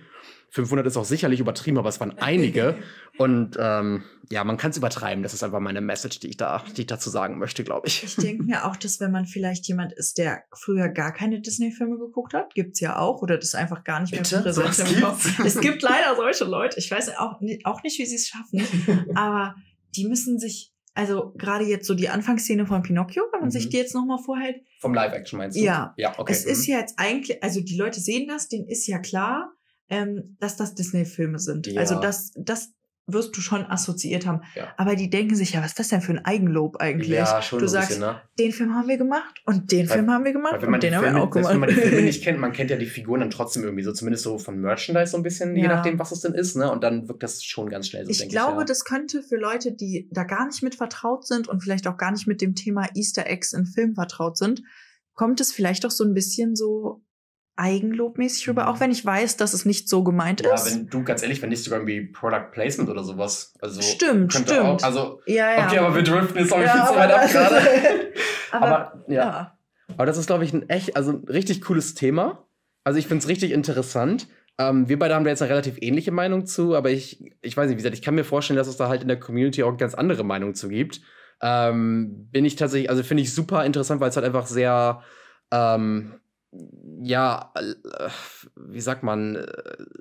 500 ist auch sicherlich übertrieben, aber es waren einige. Und ähm, ja, man kann es übertreiben. Das ist einfach meine Message, die ich, da, die ich dazu sagen möchte, glaube ich. Ich denke mir auch, dass wenn man vielleicht jemand ist, der früher gar keine Disney-Filme geguckt hat, gibt es ja auch, oder das einfach gar nicht Bitte? mehr präsent so im Kopf. Es gibt leider solche Leute. Ich weiß auch, auch nicht, wie sie es schaffen, aber die müssen sich also gerade jetzt so die Anfangsszene von Pinocchio, wenn man mhm. sich die jetzt nochmal vorhält. Vom Live-Action meinst du? Ja. Ja, okay. Es mhm. ist ja jetzt eigentlich, also die Leute sehen das, denen ist ja klar, ähm, dass das Disney-Filme sind. Ja. Also das, das wirst du schon assoziiert haben. Ja. Aber die denken sich, ja, was ist das denn für ein Eigenlob eigentlich? Ja, schon du sagst, bisschen, ne? den Film haben wir gemacht und den weil, Film haben wir gemacht und den Filme, haben wir auch gemacht. Wenn man die Filme nicht kennt, man kennt ja die Figuren dann trotzdem irgendwie so, zumindest so von Merchandise so ein bisschen, ja. je nachdem, was es denn ist. Ne? Und dann wirkt das schon ganz schnell so, Ich glaube, ich, ja. das könnte für Leute, die da gar nicht mit vertraut sind und vielleicht auch gar nicht mit dem Thema Easter Eggs in Filmen vertraut sind, kommt es vielleicht auch so ein bisschen so eigenlobmäßig rüber, auch mhm. wenn ich weiß, dass es nicht so gemeint ist. Ja, wenn du ganz ehrlich, wenn nicht sogar irgendwie Product Placement oder sowas. Also stimmt, stimmt. Auch, also, ja, ja. Okay, aber wir driften jetzt auch ja, viel zu weit ab gerade. aber, aber ja. ja. Aber das ist, glaube ich, ein echt, also ein richtig cooles Thema. Also ich finde es richtig interessant. Ähm, wir beide haben da jetzt eine relativ ähnliche Meinung zu, aber ich, ich weiß nicht, wie gesagt, ich kann mir vorstellen, dass es da halt in der Community auch ganz andere Meinungen zu gibt. Ähm, bin ich tatsächlich, also finde ich super interessant, weil es halt einfach sehr ähm, ja, äh, wie sagt man, äh,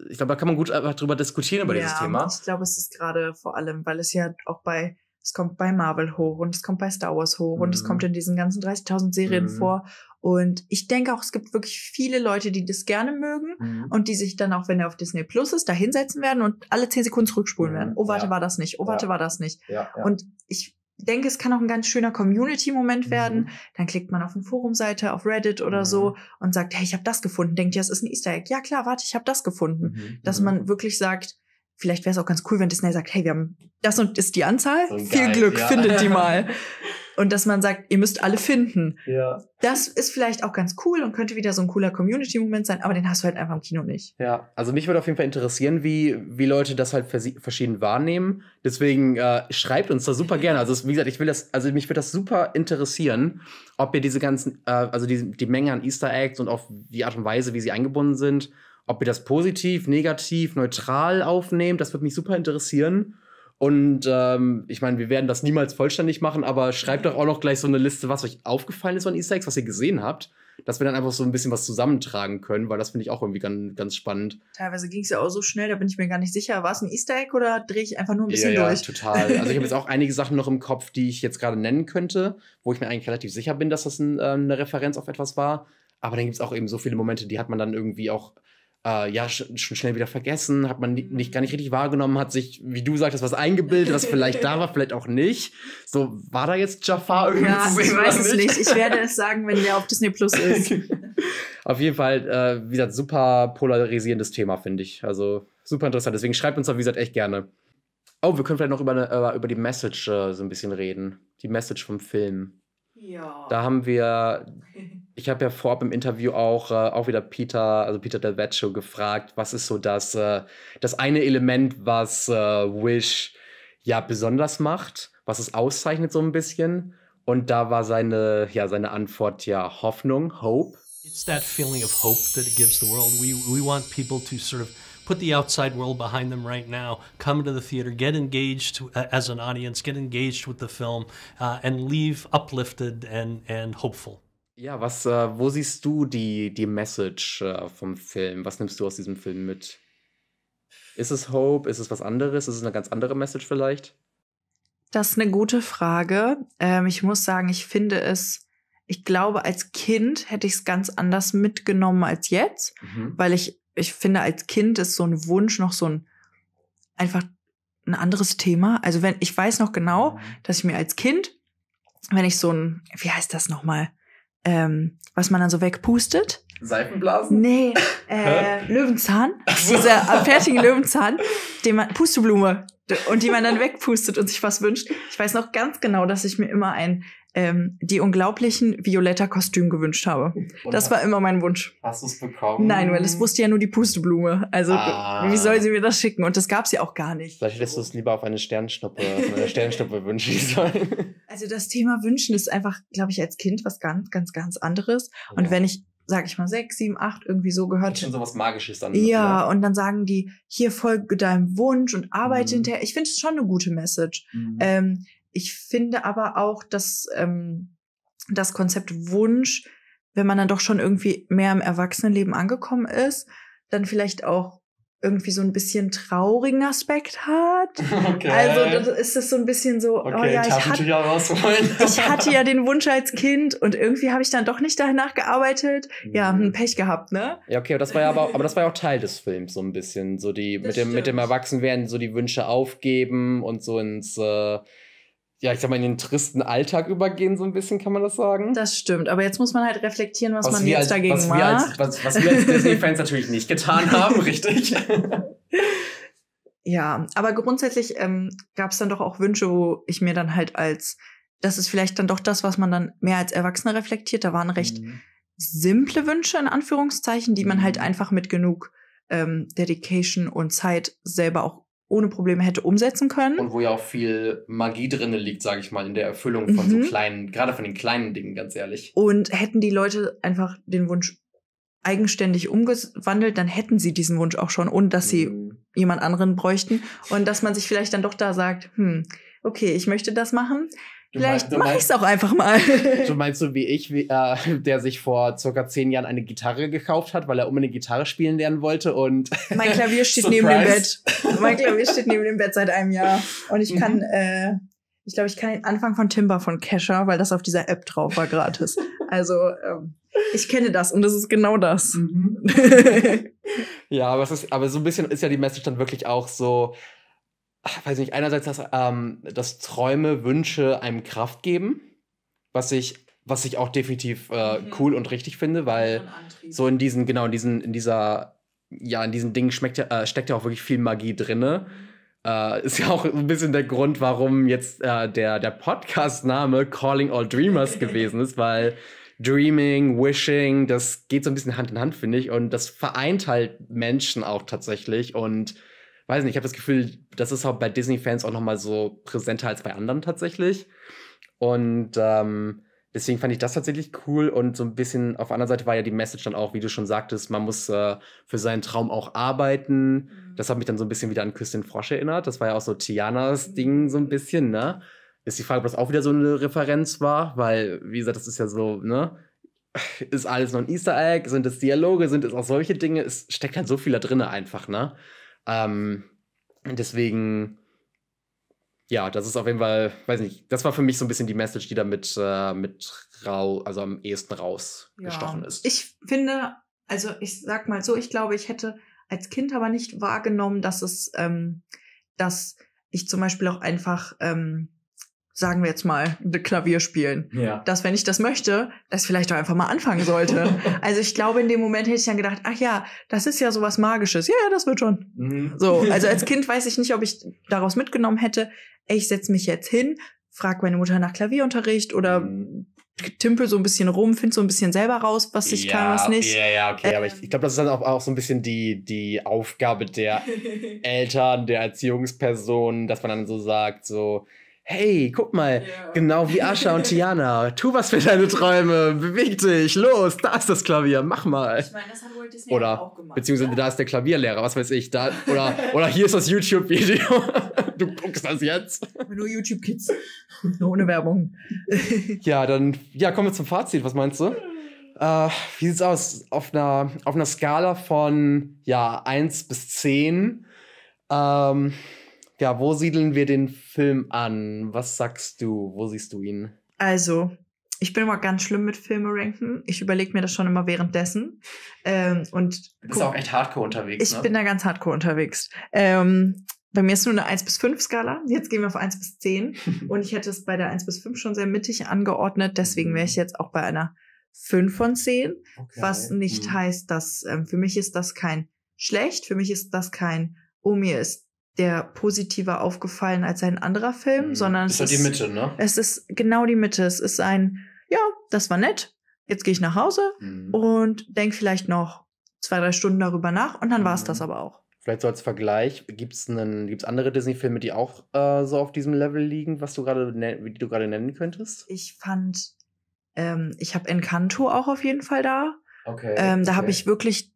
ich glaube, da kann man gut einfach drüber diskutieren über ja, dieses Thema. Ich glaube, es ist gerade vor allem, weil es ja auch bei, es kommt bei Marvel hoch und es kommt bei Star Wars hoch mhm. und es kommt mhm. in diesen ganzen 30.000 Serien mhm. vor. Und ich denke auch, es gibt wirklich viele Leute, die das gerne mögen mhm. und die sich dann auch, wenn er auf Disney Plus ist, da hinsetzen werden und alle 10 Sekunden zurückspulen mhm. werden. Oh, warte, ja. war das nicht. Oh, warte, ja. war das nicht. Ja, Und ich denke, es kann auch ein ganz schöner Community-Moment mhm. werden. Dann klickt man auf eine Forumseite, auf Reddit oder mhm. so und sagt, hey, ich habe das gefunden. Denkt ihr, ja, es ist ein Easter Egg? Ja, klar, warte, ich habe das gefunden. Mhm. Genau. Dass man wirklich sagt, vielleicht wäre es auch ganz cool, wenn Disney sagt, hey, wir haben das und ist die Anzahl. So Viel geil, Glück, ja. findet die mal. und dass man sagt, ihr müsst alle finden. Ja. Das ist vielleicht auch ganz cool und könnte wieder so ein cooler Community-Moment sein, aber den hast du halt einfach im Kino nicht. Ja, also mich würde auf jeden Fall interessieren, wie, wie Leute das halt verschieden wahrnehmen. Deswegen äh, schreibt uns da super gerne. Also, wie gesagt, ich will das, also mich würde das super interessieren, ob ihr diese ganzen, äh, also die, die Menge an Easter Eggs und auch die Art und Weise, wie sie eingebunden sind, ob ihr das positiv, negativ, neutral aufnehmt, das würde mich super interessieren. Und ähm, ich meine, wir werden das niemals vollständig machen, aber schreibt doch auch noch gleich so eine Liste, was euch aufgefallen ist an Easter Eggs, was ihr gesehen habt, dass wir dann einfach so ein bisschen was zusammentragen können, weil das finde ich auch irgendwie ganz, ganz spannend. Teilweise ging es ja auch so schnell, da bin ich mir gar nicht sicher. War es ein Easter Egg oder drehe ich einfach nur ein bisschen ja, ja, total. Also ich habe jetzt auch einige Sachen noch im Kopf, die ich jetzt gerade nennen könnte, wo ich mir eigentlich relativ sicher bin, dass das ein, äh, eine Referenz auf etwas war. Aber dann gibt es auch eben so viele Momente, die hat man dann irgendwie auch äh, ja, schon schnell wieder vergessen, hat man nicht gar nicht mhm. richtig wahrgenommen, hat sich, wie du sagtest, was eingebildet, was vielleicht da war, vielleicht auch nicht. So, war da jetzt Jafar irgendwie ja, Ich weiß es nicht? Ich werde es sagen, wenn der auf Disney Plus ist. auf jeden Fall, äh, wie gesagt, super polarisierendes Thema, finde ich. Also super interessant. Deswegen schreibt uns doch, wie gesagt, echt gerne. Oh, wir können vielleicht noch über, eine, über die Message äh, so ein bisschen reden. Die Message vom Film. Ja. Da haben wir ich habe ja vorab im Interview auch, äh, auch wieder Peter, also Peter Del Vecchio gefragt, was ist so das, äh, das eine Element, was äh, Wish ja besonders macht, was es auszeichnet so ein bisschen. Und da war seine, ja, seine Antwort ja Hoffnung, Hope. It's that feeling of hope that it gives the world. We, we want people to sort of put the outside world behind them right now, come to the theater, get engaged uh, as an audience, get engaged with the film, uh, and leave uplifted and, and hopeful. Ja, was, äh, wo siehst du die, die Message äh, vom Film? Was nimmst du aus diesem Film mit? Ist es Hope? Ist es was anderes? Ist es eine ganz andere Message vielleicht? Das ist eine gute Frage. Ähm, ich muss sagen, ich finde es, ich glaube, als Kind hätte ich es ganz anders mitgenommen als jetzt, mhm. weil ich, ich finde, als Kind ist so ein Wunsch noch so ein, einfach ein anderes Thema. Also wenn, ich weiß noch genau, mhm. dass ich mir als Kind, wenn ich so ein, wie heißt das nochmal? ähm, was man dann so wegpustet. Seifenblasen? Nee, äh, Löwenzahn. Dieser fertigen Löwenzahn, den man, Pusteblume. Und die man dann wegpustet und sich was wünscht. Ich weiß noch ganz genau, dass ich mir immer ein ähm, die unglaublichen Violetta-Kostüm gewünscht habe. Und oh, das war immer mein Wunsch. Hast du es bekommen? Nein, weil es wusste ja nur die Pusteblume. Also ah. wie soll sie mir das schicken? Und das gab es ja auch gar nicht. Vielleicht lässt du es lieber auf eine Sternschnuppe, eine Sternschnuppe wünschen sollen. Also das Thema Wünschen ist einfach, glaube ich, als Kind was ganz, ganz, ganz anderes. Und wenn ich sag ich mal, sechs, sieben, acht irgendwie so gehört. Schon so was Magisches dann. Ja, ja, und dann sagen die, hier folge deinem Wunsch und arbeite mhm. hinterher. Ich finde es schon eine gute Message. Mhm. Ähm, ich finde aber auch, dass ähm, das Konzept Wunsch, wenn man dann doch schon irgendwie mehr im Erwachsenenleben angekommen ist, dann vielleicht auch irgendwie so ein bisschen traurigen Aspekt hat. Okay. Also das ist das so ein bisschen so, oh okay, oh ja, ich, hatte, ich hatte ja den Wunsch als Kind und irgendwie habe ich dann doch nicht danach gearbeitet. Ja, ein mhm. hm, Pech gehabt, ne? Ja, okay, aber das war ja aber, aber das war ja auch Teil des Films so ein bisschen, so die das mit dem mit dem Erwachsenwerden so die Wünsche aufgeben und so ins äh, ja, ich sag mal, in den tristen Alltag übergehen, so ein bisschen kann man das sagen. Das stimmt, aber jetzt muss man halt reflektieren, was, was man jetzt als, dagegen was macht. Wir als, was, was wir als Disney-Fans natürlich nicht getan haben, richtig? ja, aber grundsätzlich ähm, gab es dann doch auch Wünsche, wo ich mir dann halt als, das ist vielleicht dann doch das, was man dann mehr als Erwachsener reflektiert, da waren recht mhm. simple Wünsche in Anführungszeichen, die man halt mhm. einfach mit genug ähm, Dedication und Zeit selber auch ohne Probleme hätte umsetzen können. Und wo ja auch viel Magie drin liegt, sage ich mal, in der Erfüllung von mhm. so kleinen, gerade von den kleinen Dingen, ganz ehrlich. Und hätten die Leute einfach den Wunsch eigenständig umgewandelt, dann hätten sie diesen Wunsch auch schon, ohne dass sie mhm. jemand anderen bräuchten. Und dass man sich vielleicht dann doch da sagt, hm, okay, ich möchte das machen, Vielleicht mache ich es auch einfach mal. Du meinst so wie ich, wie, äh, der sich vor circa zehn Jahren eine Gitarre gekauft hat, weil er unbedingt Gitarre spielen lernen wollte und. Mein Klavier steht Surprise. neben dem Bett. Mein Klavier steht neben dem Bett seit einem Jahr. Und ich kann, mhm. äh, ich glaube, ich kann den Anfang von Timber von Kesha, weil das auf dieser App drauf war, gratis. Also, ähm, ich kenne das und das ist genau das. Mhm. ja, aber, es ist, aber so ein bisschen ist ja die Message dann wirklich auch so, ach, weiß nicht, einerseits, dass, ähm, dass Träume, Wünsche einem Kraft geben, was ich, was ich auch definitiv äh, mhm. cool und richtig finde, weil so in diesen, genau, in diesen, in dieser, ja, in diesen Dingen schmeckt, äh, steckt ja auch wirklich viel Magie drinne. Mhm. Äh, ist ja auch ein bisschen der Grund, warum jetzt äh, der, der Podcast-Name Calling All Dreamers gewesen ist, weil Dreaming, Wishing, das geht so ein bisschen Hand in Hand, finde ich. Und das vereint halt Menschen auch tatsächlich. Und weiß nicht, ich habe das Gefühl, das ist auch bei Disney-Fans auch nochmal so präsenter als bei anderen tatsächlich. Und ähm, deswegen fand ich das tatsächlich cool und so ein bisschen auf der anderen Seite war ja die Message dann auch, wie du schon sagtest, man muss äh, für seinen Traum auch arbeiten. Mhm. Das hat mich dann so ein bisschen wieder an Küss den Frosch erinnert. Das war ja auch so Tianas mhm. Ding so ein bisschen, ne? Ist die Frage, ob das auch wieder so eine Referenz war, weil, wie gesagt, das ist ja so, ne? Ist alles noch ein Easter Egg? Sind es Dialoge? Sind es auch solche Dinge? Es steckt halt so viel da drin einfach, ne? Ähm, deswegen, ja, das ist auf jeden Fall, weiß nicht, das war für mich so ein bisschen die Message, die damit äh, mit rau, also am ehesten rausgestochen ja. ist. Ich finde, also ich sag mal so, ich glaube, ich hätte als Kind aber nicht wahrgenommen, dass es, ähm, dass ich zum Beispiel auch einfach ähm, sagen wir jetzt mal, Klavier spielen. Ja. Dass, wenn ich das möchte, das vielleicht auch einfach mal anfangen sollte. also ich glaube, in dem Moment hätte ich dann gedacht, ach ja, das ist ja sowas Magisches. Ja, ja, das wird schon. Mhm. So, also als Kind weiß ich nicht, ob ich daraus mitgenommen hätte, ich setze mich jetzt hin, frag meine Mutter nach Klavierunterricht oder mhm. timpel so ein bisschen rum, find so ein bisschen selber raus, was ich ja, kann, was nicht. Ja, ja, okay, ähm, aber ich, ich glaube, das ist dann auch, auch so ein bisschen die, die Aufgabe der Eltern, der Erziehungspersonen, dass man dann so sagt, so, hey, guck mal, yeah. genau wie Asha und Tiana, tu was für deine Träume, beweg dich, los, da ist das Klavier, mach mal. Ich meine, das hat Walt Disney oder, auch gemacht. Beziehungsweise da ist der Klavierlehrer, was weiß ich, da, oder, oder hier ist das YouTube-Video, du guckst das jetzt. Nur YouTube-Kids, ohne Werbung. ja, dann, ja, kommen wir zum Fazit, was meinst du? Äh, wie sieht's aus? Auf einer, auf einer Skala von, ja, 1 bis 10, ähm, ja, wo siedeln wir den Film an? Was sagst du? Wo siehst du ihn? Also, ich bin immer ganz schlimm mit Filme ranken. Ich überlege mir das schon immer währenddessen. Ähm, und guck, ist auch echt hardcore unterwegs. Ich ne? bin da ganz hardcore unterwegs. Ähm, bei mir ist nur eine 1 bis 5 Skala. Jetzt gehen wir auf 1 bis 10. und ich hätte es bei der 1 bis 5 schon sehr mittig angeordnet. Deswegen wäre ich jetzt auch bei einer 5 von 10. Okay. Was nicht mhm. heißt, dass ähm, für mich ist das kein schlecht. Für mich ist das kein, oh, mir ist der positiver aufgefallen als ein anderer Film, mhm. sondern ist es ist die Mitte, ne? Es ist genau die Mitte. Es ist ein, ja, das war nett. Jetzt gehe ich nach Hause mhm. und denke vielleicht noch zwei, drei Stunden darüber nach und dann mhm. war es das aber auch. Vielleicht so als Vergleich, gibt es gibt's andere Disney-Filme, die auch äh, so auf diesem Level liegen, was du gerade die ne, du gerade nennen könntest? Ich fand, ähm, ich habe Encanto auch auf jeden Fall da. Okay. Ähm, da okay. habe ich wirklich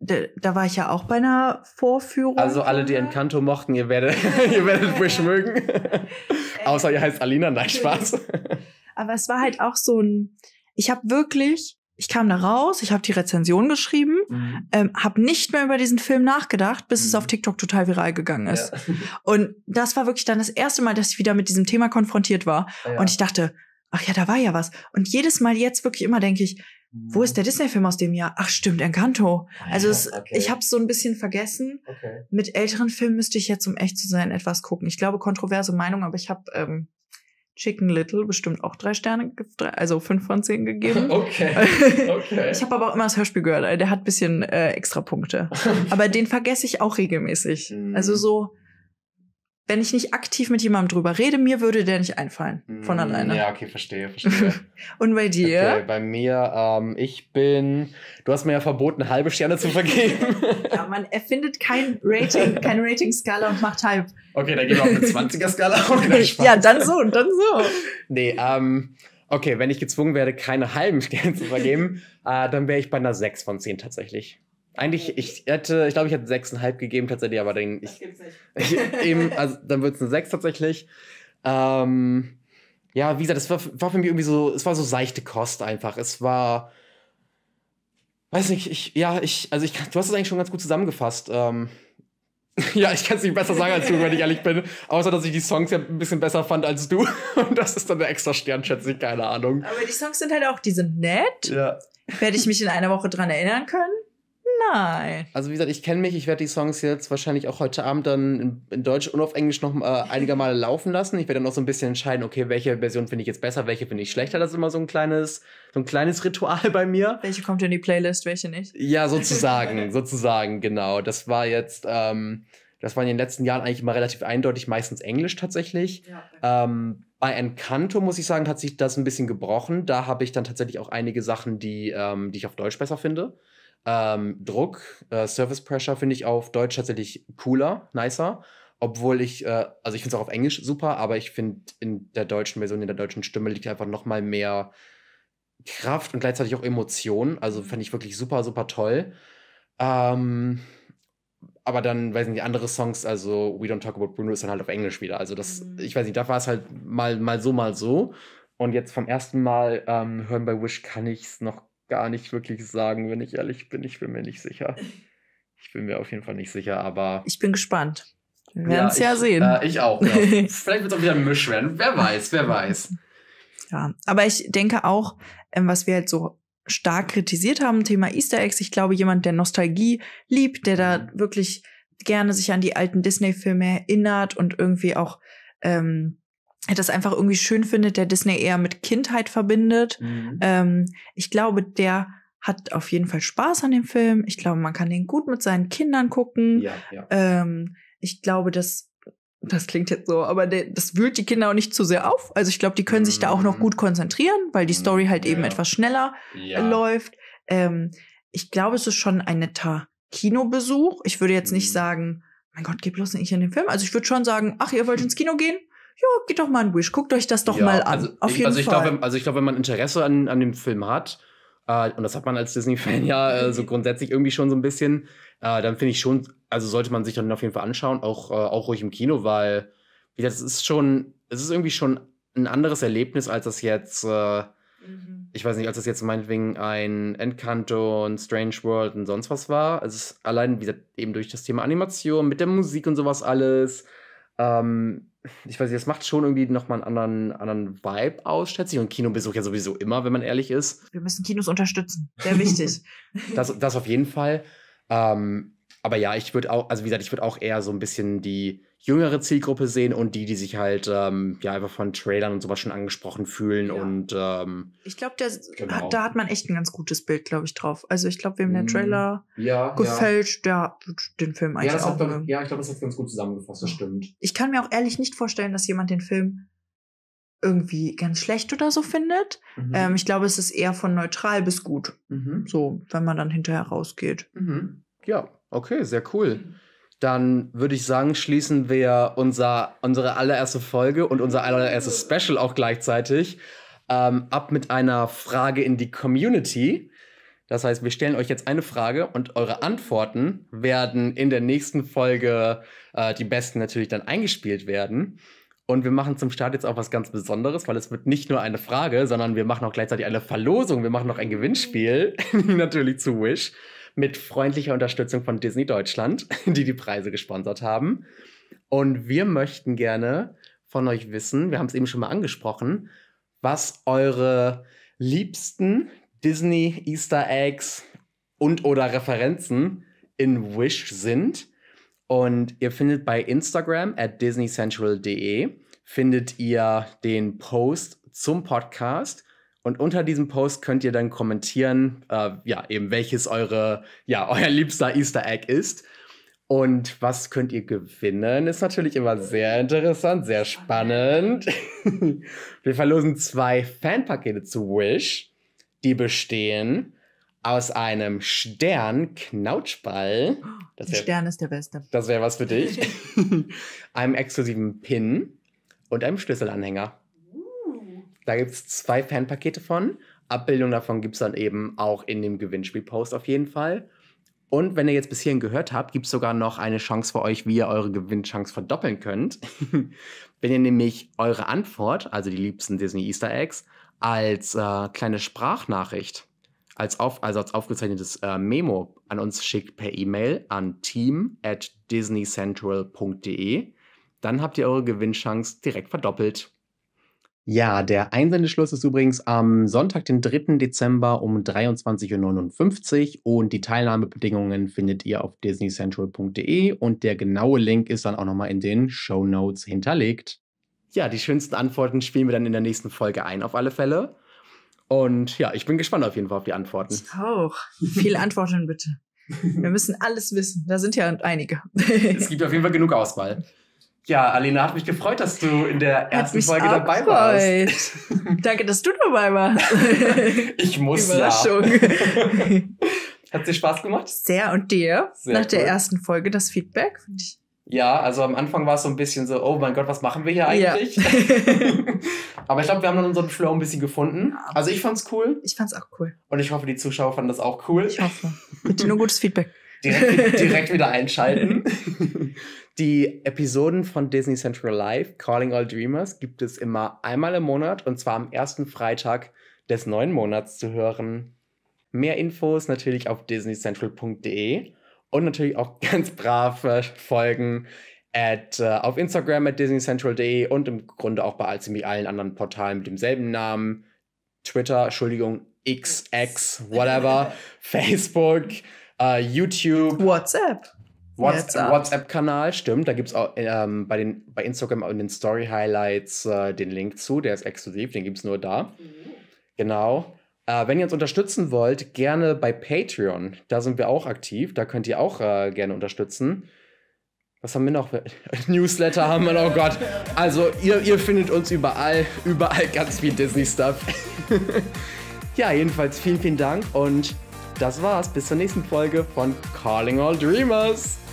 da war ich ja auch bei einer Vorführung. Also alle, die ne? Encanto mochten, ihr werdet, ihr werdet Wish mögen. Äh, Außer ihr heißt Alina, nein, Spaß. Aber es war halt auch so ein, ich habe wirklich, ich kam da raus, ich habe die Rezension geschrieben, mhm. ähm, habe nicht mehr über diesen Film nachgedacht, bis mhm. es auf TikTok total viral gegangen ist. Ja. Und das war wirklich dann das erste Mal, dass ich wieder mit diesem Thema konfrontiert war. Ja. Und ich dachte, ach ja, da war ja was. Und jedes Mal jetzt wirklich immer denke ich, wo ist der mhm. Disney-Film aus dem Jahr? Ach stimmt, Encanto. Ah also ja, es, okay. ich habe es so ein bisschen vergessen. Okay. Mit älteren Filmen müsste ich jetzt, um echt zu sein, etwas gucken. Ich glaube, kontroverse Meinung, aber ich habe ähm, Chicken Little bestimmt auch drei Sterne, also fünf von zehn gegeben. Okay. okay. Ich habe aber auch immer das Hörspiel gehört. Der hat bisschen äh, extra Punkte. aber den vergesse ich auch regelmäßig. Also mhm. so wenn ich nicht aktiv mit jemandem drüber rede, mir würde der nicht einfallen von mm, alleine. Ja, okay, verstehe, verstehe. Und bei dir? Okay, bei mir, ähm, ich bin, du hast mir ja verboten, halbe Sterne zu vergeben. ja, man erfindet kein Rating, keine Rating-Skala und macht halb. Okay, dann gehen wir auf eine 20er-Skala. ja, dann so, dann so. Nee, ähm, okay, wenn ich gezwungen werde, keine halben Sterne zu vergeben, äh, dann wäre ich bei einer 6 von 10 tatsächlich. Eigentlich, ich hätte, ich glaube, ich hätte sechseinhalb gegeben tatsächlich, aber den, ich, das gibt's nicht. eben, also dann wird es eine sechs tatsächlich. Ähm, ja, wie gesagt, das war, war für mich irgendwie so, es war so seichte Kost einfach. Es war, weiß nicht, ich, ja, ich, also ich, du hast es eigentlich schon ganz gut zusammengefasst. Ähm, ja, ich kann es nicht besser sagen als du, wenn ich ehrlich bin. Außer, dass ich die Songs ja ein bisschen besser fand als du. Und das ist dann der extra Stern, schätze ich, keine Ahnung. Aber die Songs sind halt auch, die sind nett. Ja. Werde ich mich in einer Woche dran erinnern können? Nein. Also wie gesagt, ich kenne mich, ich werde die Songs jetzt wahrscheinlich auch heute Abend dann in, Deutsch und auf Englisch noch äh, einige Male laufen lassen. Ich werde dann noch so ein bisschen entscheiden, okay, welche Version finde ich jetzt besser, welche finde ich schlechter. Das ist immer so ein kleines, so ein kleines Ritual bei mir. Welche kommt in die Playlist, welche nicht? Ja, sozusagen, sozusagen, genau. Das war jetzt. Ähm, das war in den letzten Jahren eigentlich immer relativ eindeutig, meistens Englisch tatsächlich. Ja, ähm, bei Encanto, muss ich sagen, hat sich das ein bisschen gebrochen. Da habe ich dann tatsächlich auch einige Sachen, die, ähm, die ich auf Deutsch besser finde. Ähm, Druck, äh, Surface Pressure finde ich auf Deutsch tatsächlich cooler, nicer. Obwohl ich, äh, also ich finde es auch auf Englisch super, aber ich finde in der deutschen Version, in der deutschen Stimme liegt einfach noch mal mehr Kraft und gleichzeitig auch Emotionen. Also mhm. fand ich wirklich super, super toll. Ähm, aber dann, weiß ich nicht, andere Songs, also We Don't Talk About Bruno ist dann halt auf Englisch wieder. Also das, mhm. ich weiß nicht, da war es halt mal, mal so, mal so. Und jetzt vom ersten Mal ähm, hören bei Wish kann ich es noch gar nicht wirklich sagen, wenn ich ehrlich bin. Ich bin mir nicht sicher. Ich bin mir auf jeden Fall nicht sicher, aber. Ich bin gespannt. Wir werden es ja, ja, sehen. Äh, ich auch. Ja. Vielleicht wird es auch wieder ein Misch werden. Wer weiß, wer weiß. Ja, aber ich denke auch, ähm, was wir halt so stark kritisiert haben, Thema Easter Eggs. Ich glaube, jemand, der Nostalgie liebt, der da mhm. wirklich gerne sich an die alten Disney-Filme erinnert und irgendwie auch ähm, das einfach irgendwie schön findet, der Disney eher mit Kindheit verbindet. Mhm. Ähm, ich glaube, der hat auf jeden Fall Spaß an dem Film. Ich glaube, man kann den gut mit seinen Kindern gucken. Ja, ja. Ähm, ich glaube, das, das klingt jetzt so, aber der, das wühlt die Kinder auch nicht zu sehr auf. Also ich glaube, die können sich da auch noch mhm. gut konzentrieren, weil die Story halt ja. eben etwas schneller läuft. Ähm, ich glaube, es ist schon ein netter Kinobesuch. Ich würde jetzt mhm. nicht sagen, mein Gott, geh bloß nicht in den Film. Also ich würde schon sagen, ach, ihr wollt ins Kino gehen? ja, geht doch mal ein Wish, guckt euch das doch ja, mal an. Also, Auf jeden also ich Glaube, also ich wenn man Interesse an, an dem Film hat, äh, und das hat man als Disney-Fan ja äh, so grundsätzlich irgendwie schon so ein bisschen, äh, dann finde ich schon, also sollte man sich dann auf jeden Fall anschauen, auch, äh, auch ruhig im Kino, weil wie das ist schon, es ist irgendwie schon ein anderes Erlebnis, als das jetzt, äh, mhm. ich weiß nicht, als das jetzt meinetwegen ein Encanto und Strange World und sonst was war. Es ist allein, wie gesagt, eben durch das Thema Animation, mit der Musik und sowas alles. Ähm, ich weiß nicht, das macht schon irgendwie nochmal einen anderen, anderen Vibe aus, schätze ich. Und Kinobesuch ja sowieso immer, wenn man ehrlich ist. Wir müssen Kinos unterstützen. Sehr wichtig. das, das auf jeden Fall. Ähm, aber ja, ich würde auch, also wie gesagt, ich würde auch eher so ein bisschen die jüngere Zielgruppe sehen und die, die sich halt ähm, ja einfach von Trailern und sowas schon angesprochen fühlen ja. und ähm, ich glaube, genau. da hat man echt ein ganz gutes Bild, glaube ich, drauf. Also ich glaube, wem der mm. Trailer ja, gefällt, ja. der wird den Film eigentlich ja, das auch. Hat, ja, ich glaube, das hat ganz gut zusammengefasst, das stimmt. Ich kann mir auch ehrlich nicht vorstellen, dass jemand den Film irgendwie ganz schlecht oder so findet. Mhm. Ähm, ich glaube, es ist eher von neutral bis gut. Mhm. So, wenn man dann hinterher rausgeht. Mhm. Ja, Okay, sehr cool. Mhm. Dann würde ich sagen, schließen wir unser, unsere allererste Folge und unser allererstes mhm. Special auch gleichzeitig ähm, ab mit einer Frage in die Community. Das heißt, wir stellen euch jetzt eine Frage und eure Antworten werden in der nächsten Folge, äh, die besten natürlich dann eingespielt werden. Und wir machen zum Start jetzt auch was ganz Besonderes, weil es wird nicht nur eine Frage, sondern wir machen auch gleichzeitig eine Verlosung. Wir machen noch ein Gewinnspiel, natürlich zu Wish mit freundlicher Unterstützung von Disney Deutschland, die die Preise gesponsert haben. Und wir möchten gerne von euch wissen, wir haben es eben schon mal angesprochen, was eure liebsten Disney Easter Eggs und oder Referenzen in Wish sind. Und ihr findet bei Instagram at disneycentral.de findet ihr den Post zum Podcast und unter diesem Post könnt ihr dann kommentieren, äh, ja, eben welches eure, ja, euer liebster Easter Egg ist. Und was könnt ihr gewinnen? Ist natürlich immer sehr interessant, sehr spannend. Wir verlosen zwei Fanpakete zu Wish. Die bestehen aus einem Stern Knautschball. Das Stern ist der beste. Das wäre was für dich. einem exklusiven Pin und einem Schlüsselanhänger. Da gibt es zwei Fanpakete von. Abbildung davon gibt es dann eben auch in dem Gewinnspielpost auf jeden Fall. Und wenn ihr jetzt bis hierhin gehört habt, gibt es sogar noch eine Chance für euch, wie ihr eure Gewinnchance verdoppeln könnt. wenn ihr nämlich eure Antwort, also die liebsten Disney Easter Eggs, als äh, kleine Sprachnachricht, als auf, also als aufgezeichnetes äh, Memo an uns schickt per E-Mail an team at disneycentral.de, dann habt ihr eure Gewinnchance direkt verdoppelt. Ja, der Einsendeschluss ist übrigens am Sonntag, den 3. Dezember um 23.59 Uhr und die Teilnahmebedingungen findet ihr auf disneycentral.de und der genaue Link ist dann auch nochmal in den Show Notes hinterlegt. Ja, die schönsten Antworten spielen wir dann in der nächsten Folge ein, auf alle Fälle. Und ja, ich bin gespannt auf jeden Fall auf die Antworten. Ich auch. Viele Antworten bitte. Wir müssen alles wissen. Da sind ja einige. es gibt auf jeden Fall genug Auswahl. Ja, Alina, hat mich gefreut, dass du in der ersten Folge dabei gefreut. warst. Danke, dass du dabei warst. ich muss Überraschung. ja. Hat dir Spaß gemacht? Sehr. Und dir? Sehr Nach cool. der ersten Folge das Feedback? ja, also am Anfang war es so ein bisschen so, oh mein Gott, was machen wir hier eigentlich? Ja. Aber ich glaube, wir haben dann unseren Flow ein bisschen gefunden. Also ich fand's cool. Ich fand's auch cool. Und ich hoffe, die Zuschauer fanden das auch cool. Ich hoffe. Bitte nur gutes Feedback. Direkt, direkt wieder einschalten. Die Episoden von Disney Central Live, Calling All Dreamers, gibt es immer einmal im Monat und zwar am ersten Freitag des neuen Monats zu hören. Mehr Infos natürlich auf disneycentral.de und natürlich auch ganz brav äh, folgen at, äh, auf Instagram at disneycentral.de und im Grunde auch bei ziemlich allen anderen Portalen mit demselben Namen. Twitter, Entschuldigung, XX, whatever, Facebook, äh, YouTube. WhatsApp. WhatsApp-Kanal, WhatsApp stimmt. Da gibt es auch ähm, bei, den, bei Instagram und in den Story-Highlights äh, den Link zu. Der ist exklusiv, den gibt es nur da. Mhm. Genau. Äh, wenn ihr uns unterstützen wollt, gerne bei Patreon. Da sind wir auch aktiv. Da könnt ihr auch äh, gerne unterstützen. Was haben wir noch? Newsletter haben wir, oh Gott. Also, ihr, ihr findet uns überall, überall ganz viel Disney-Stuff. ja, jedenfalls vielen, vielen Dank und das war's. Bis zur nächsten Folge von Calling All Dreamers.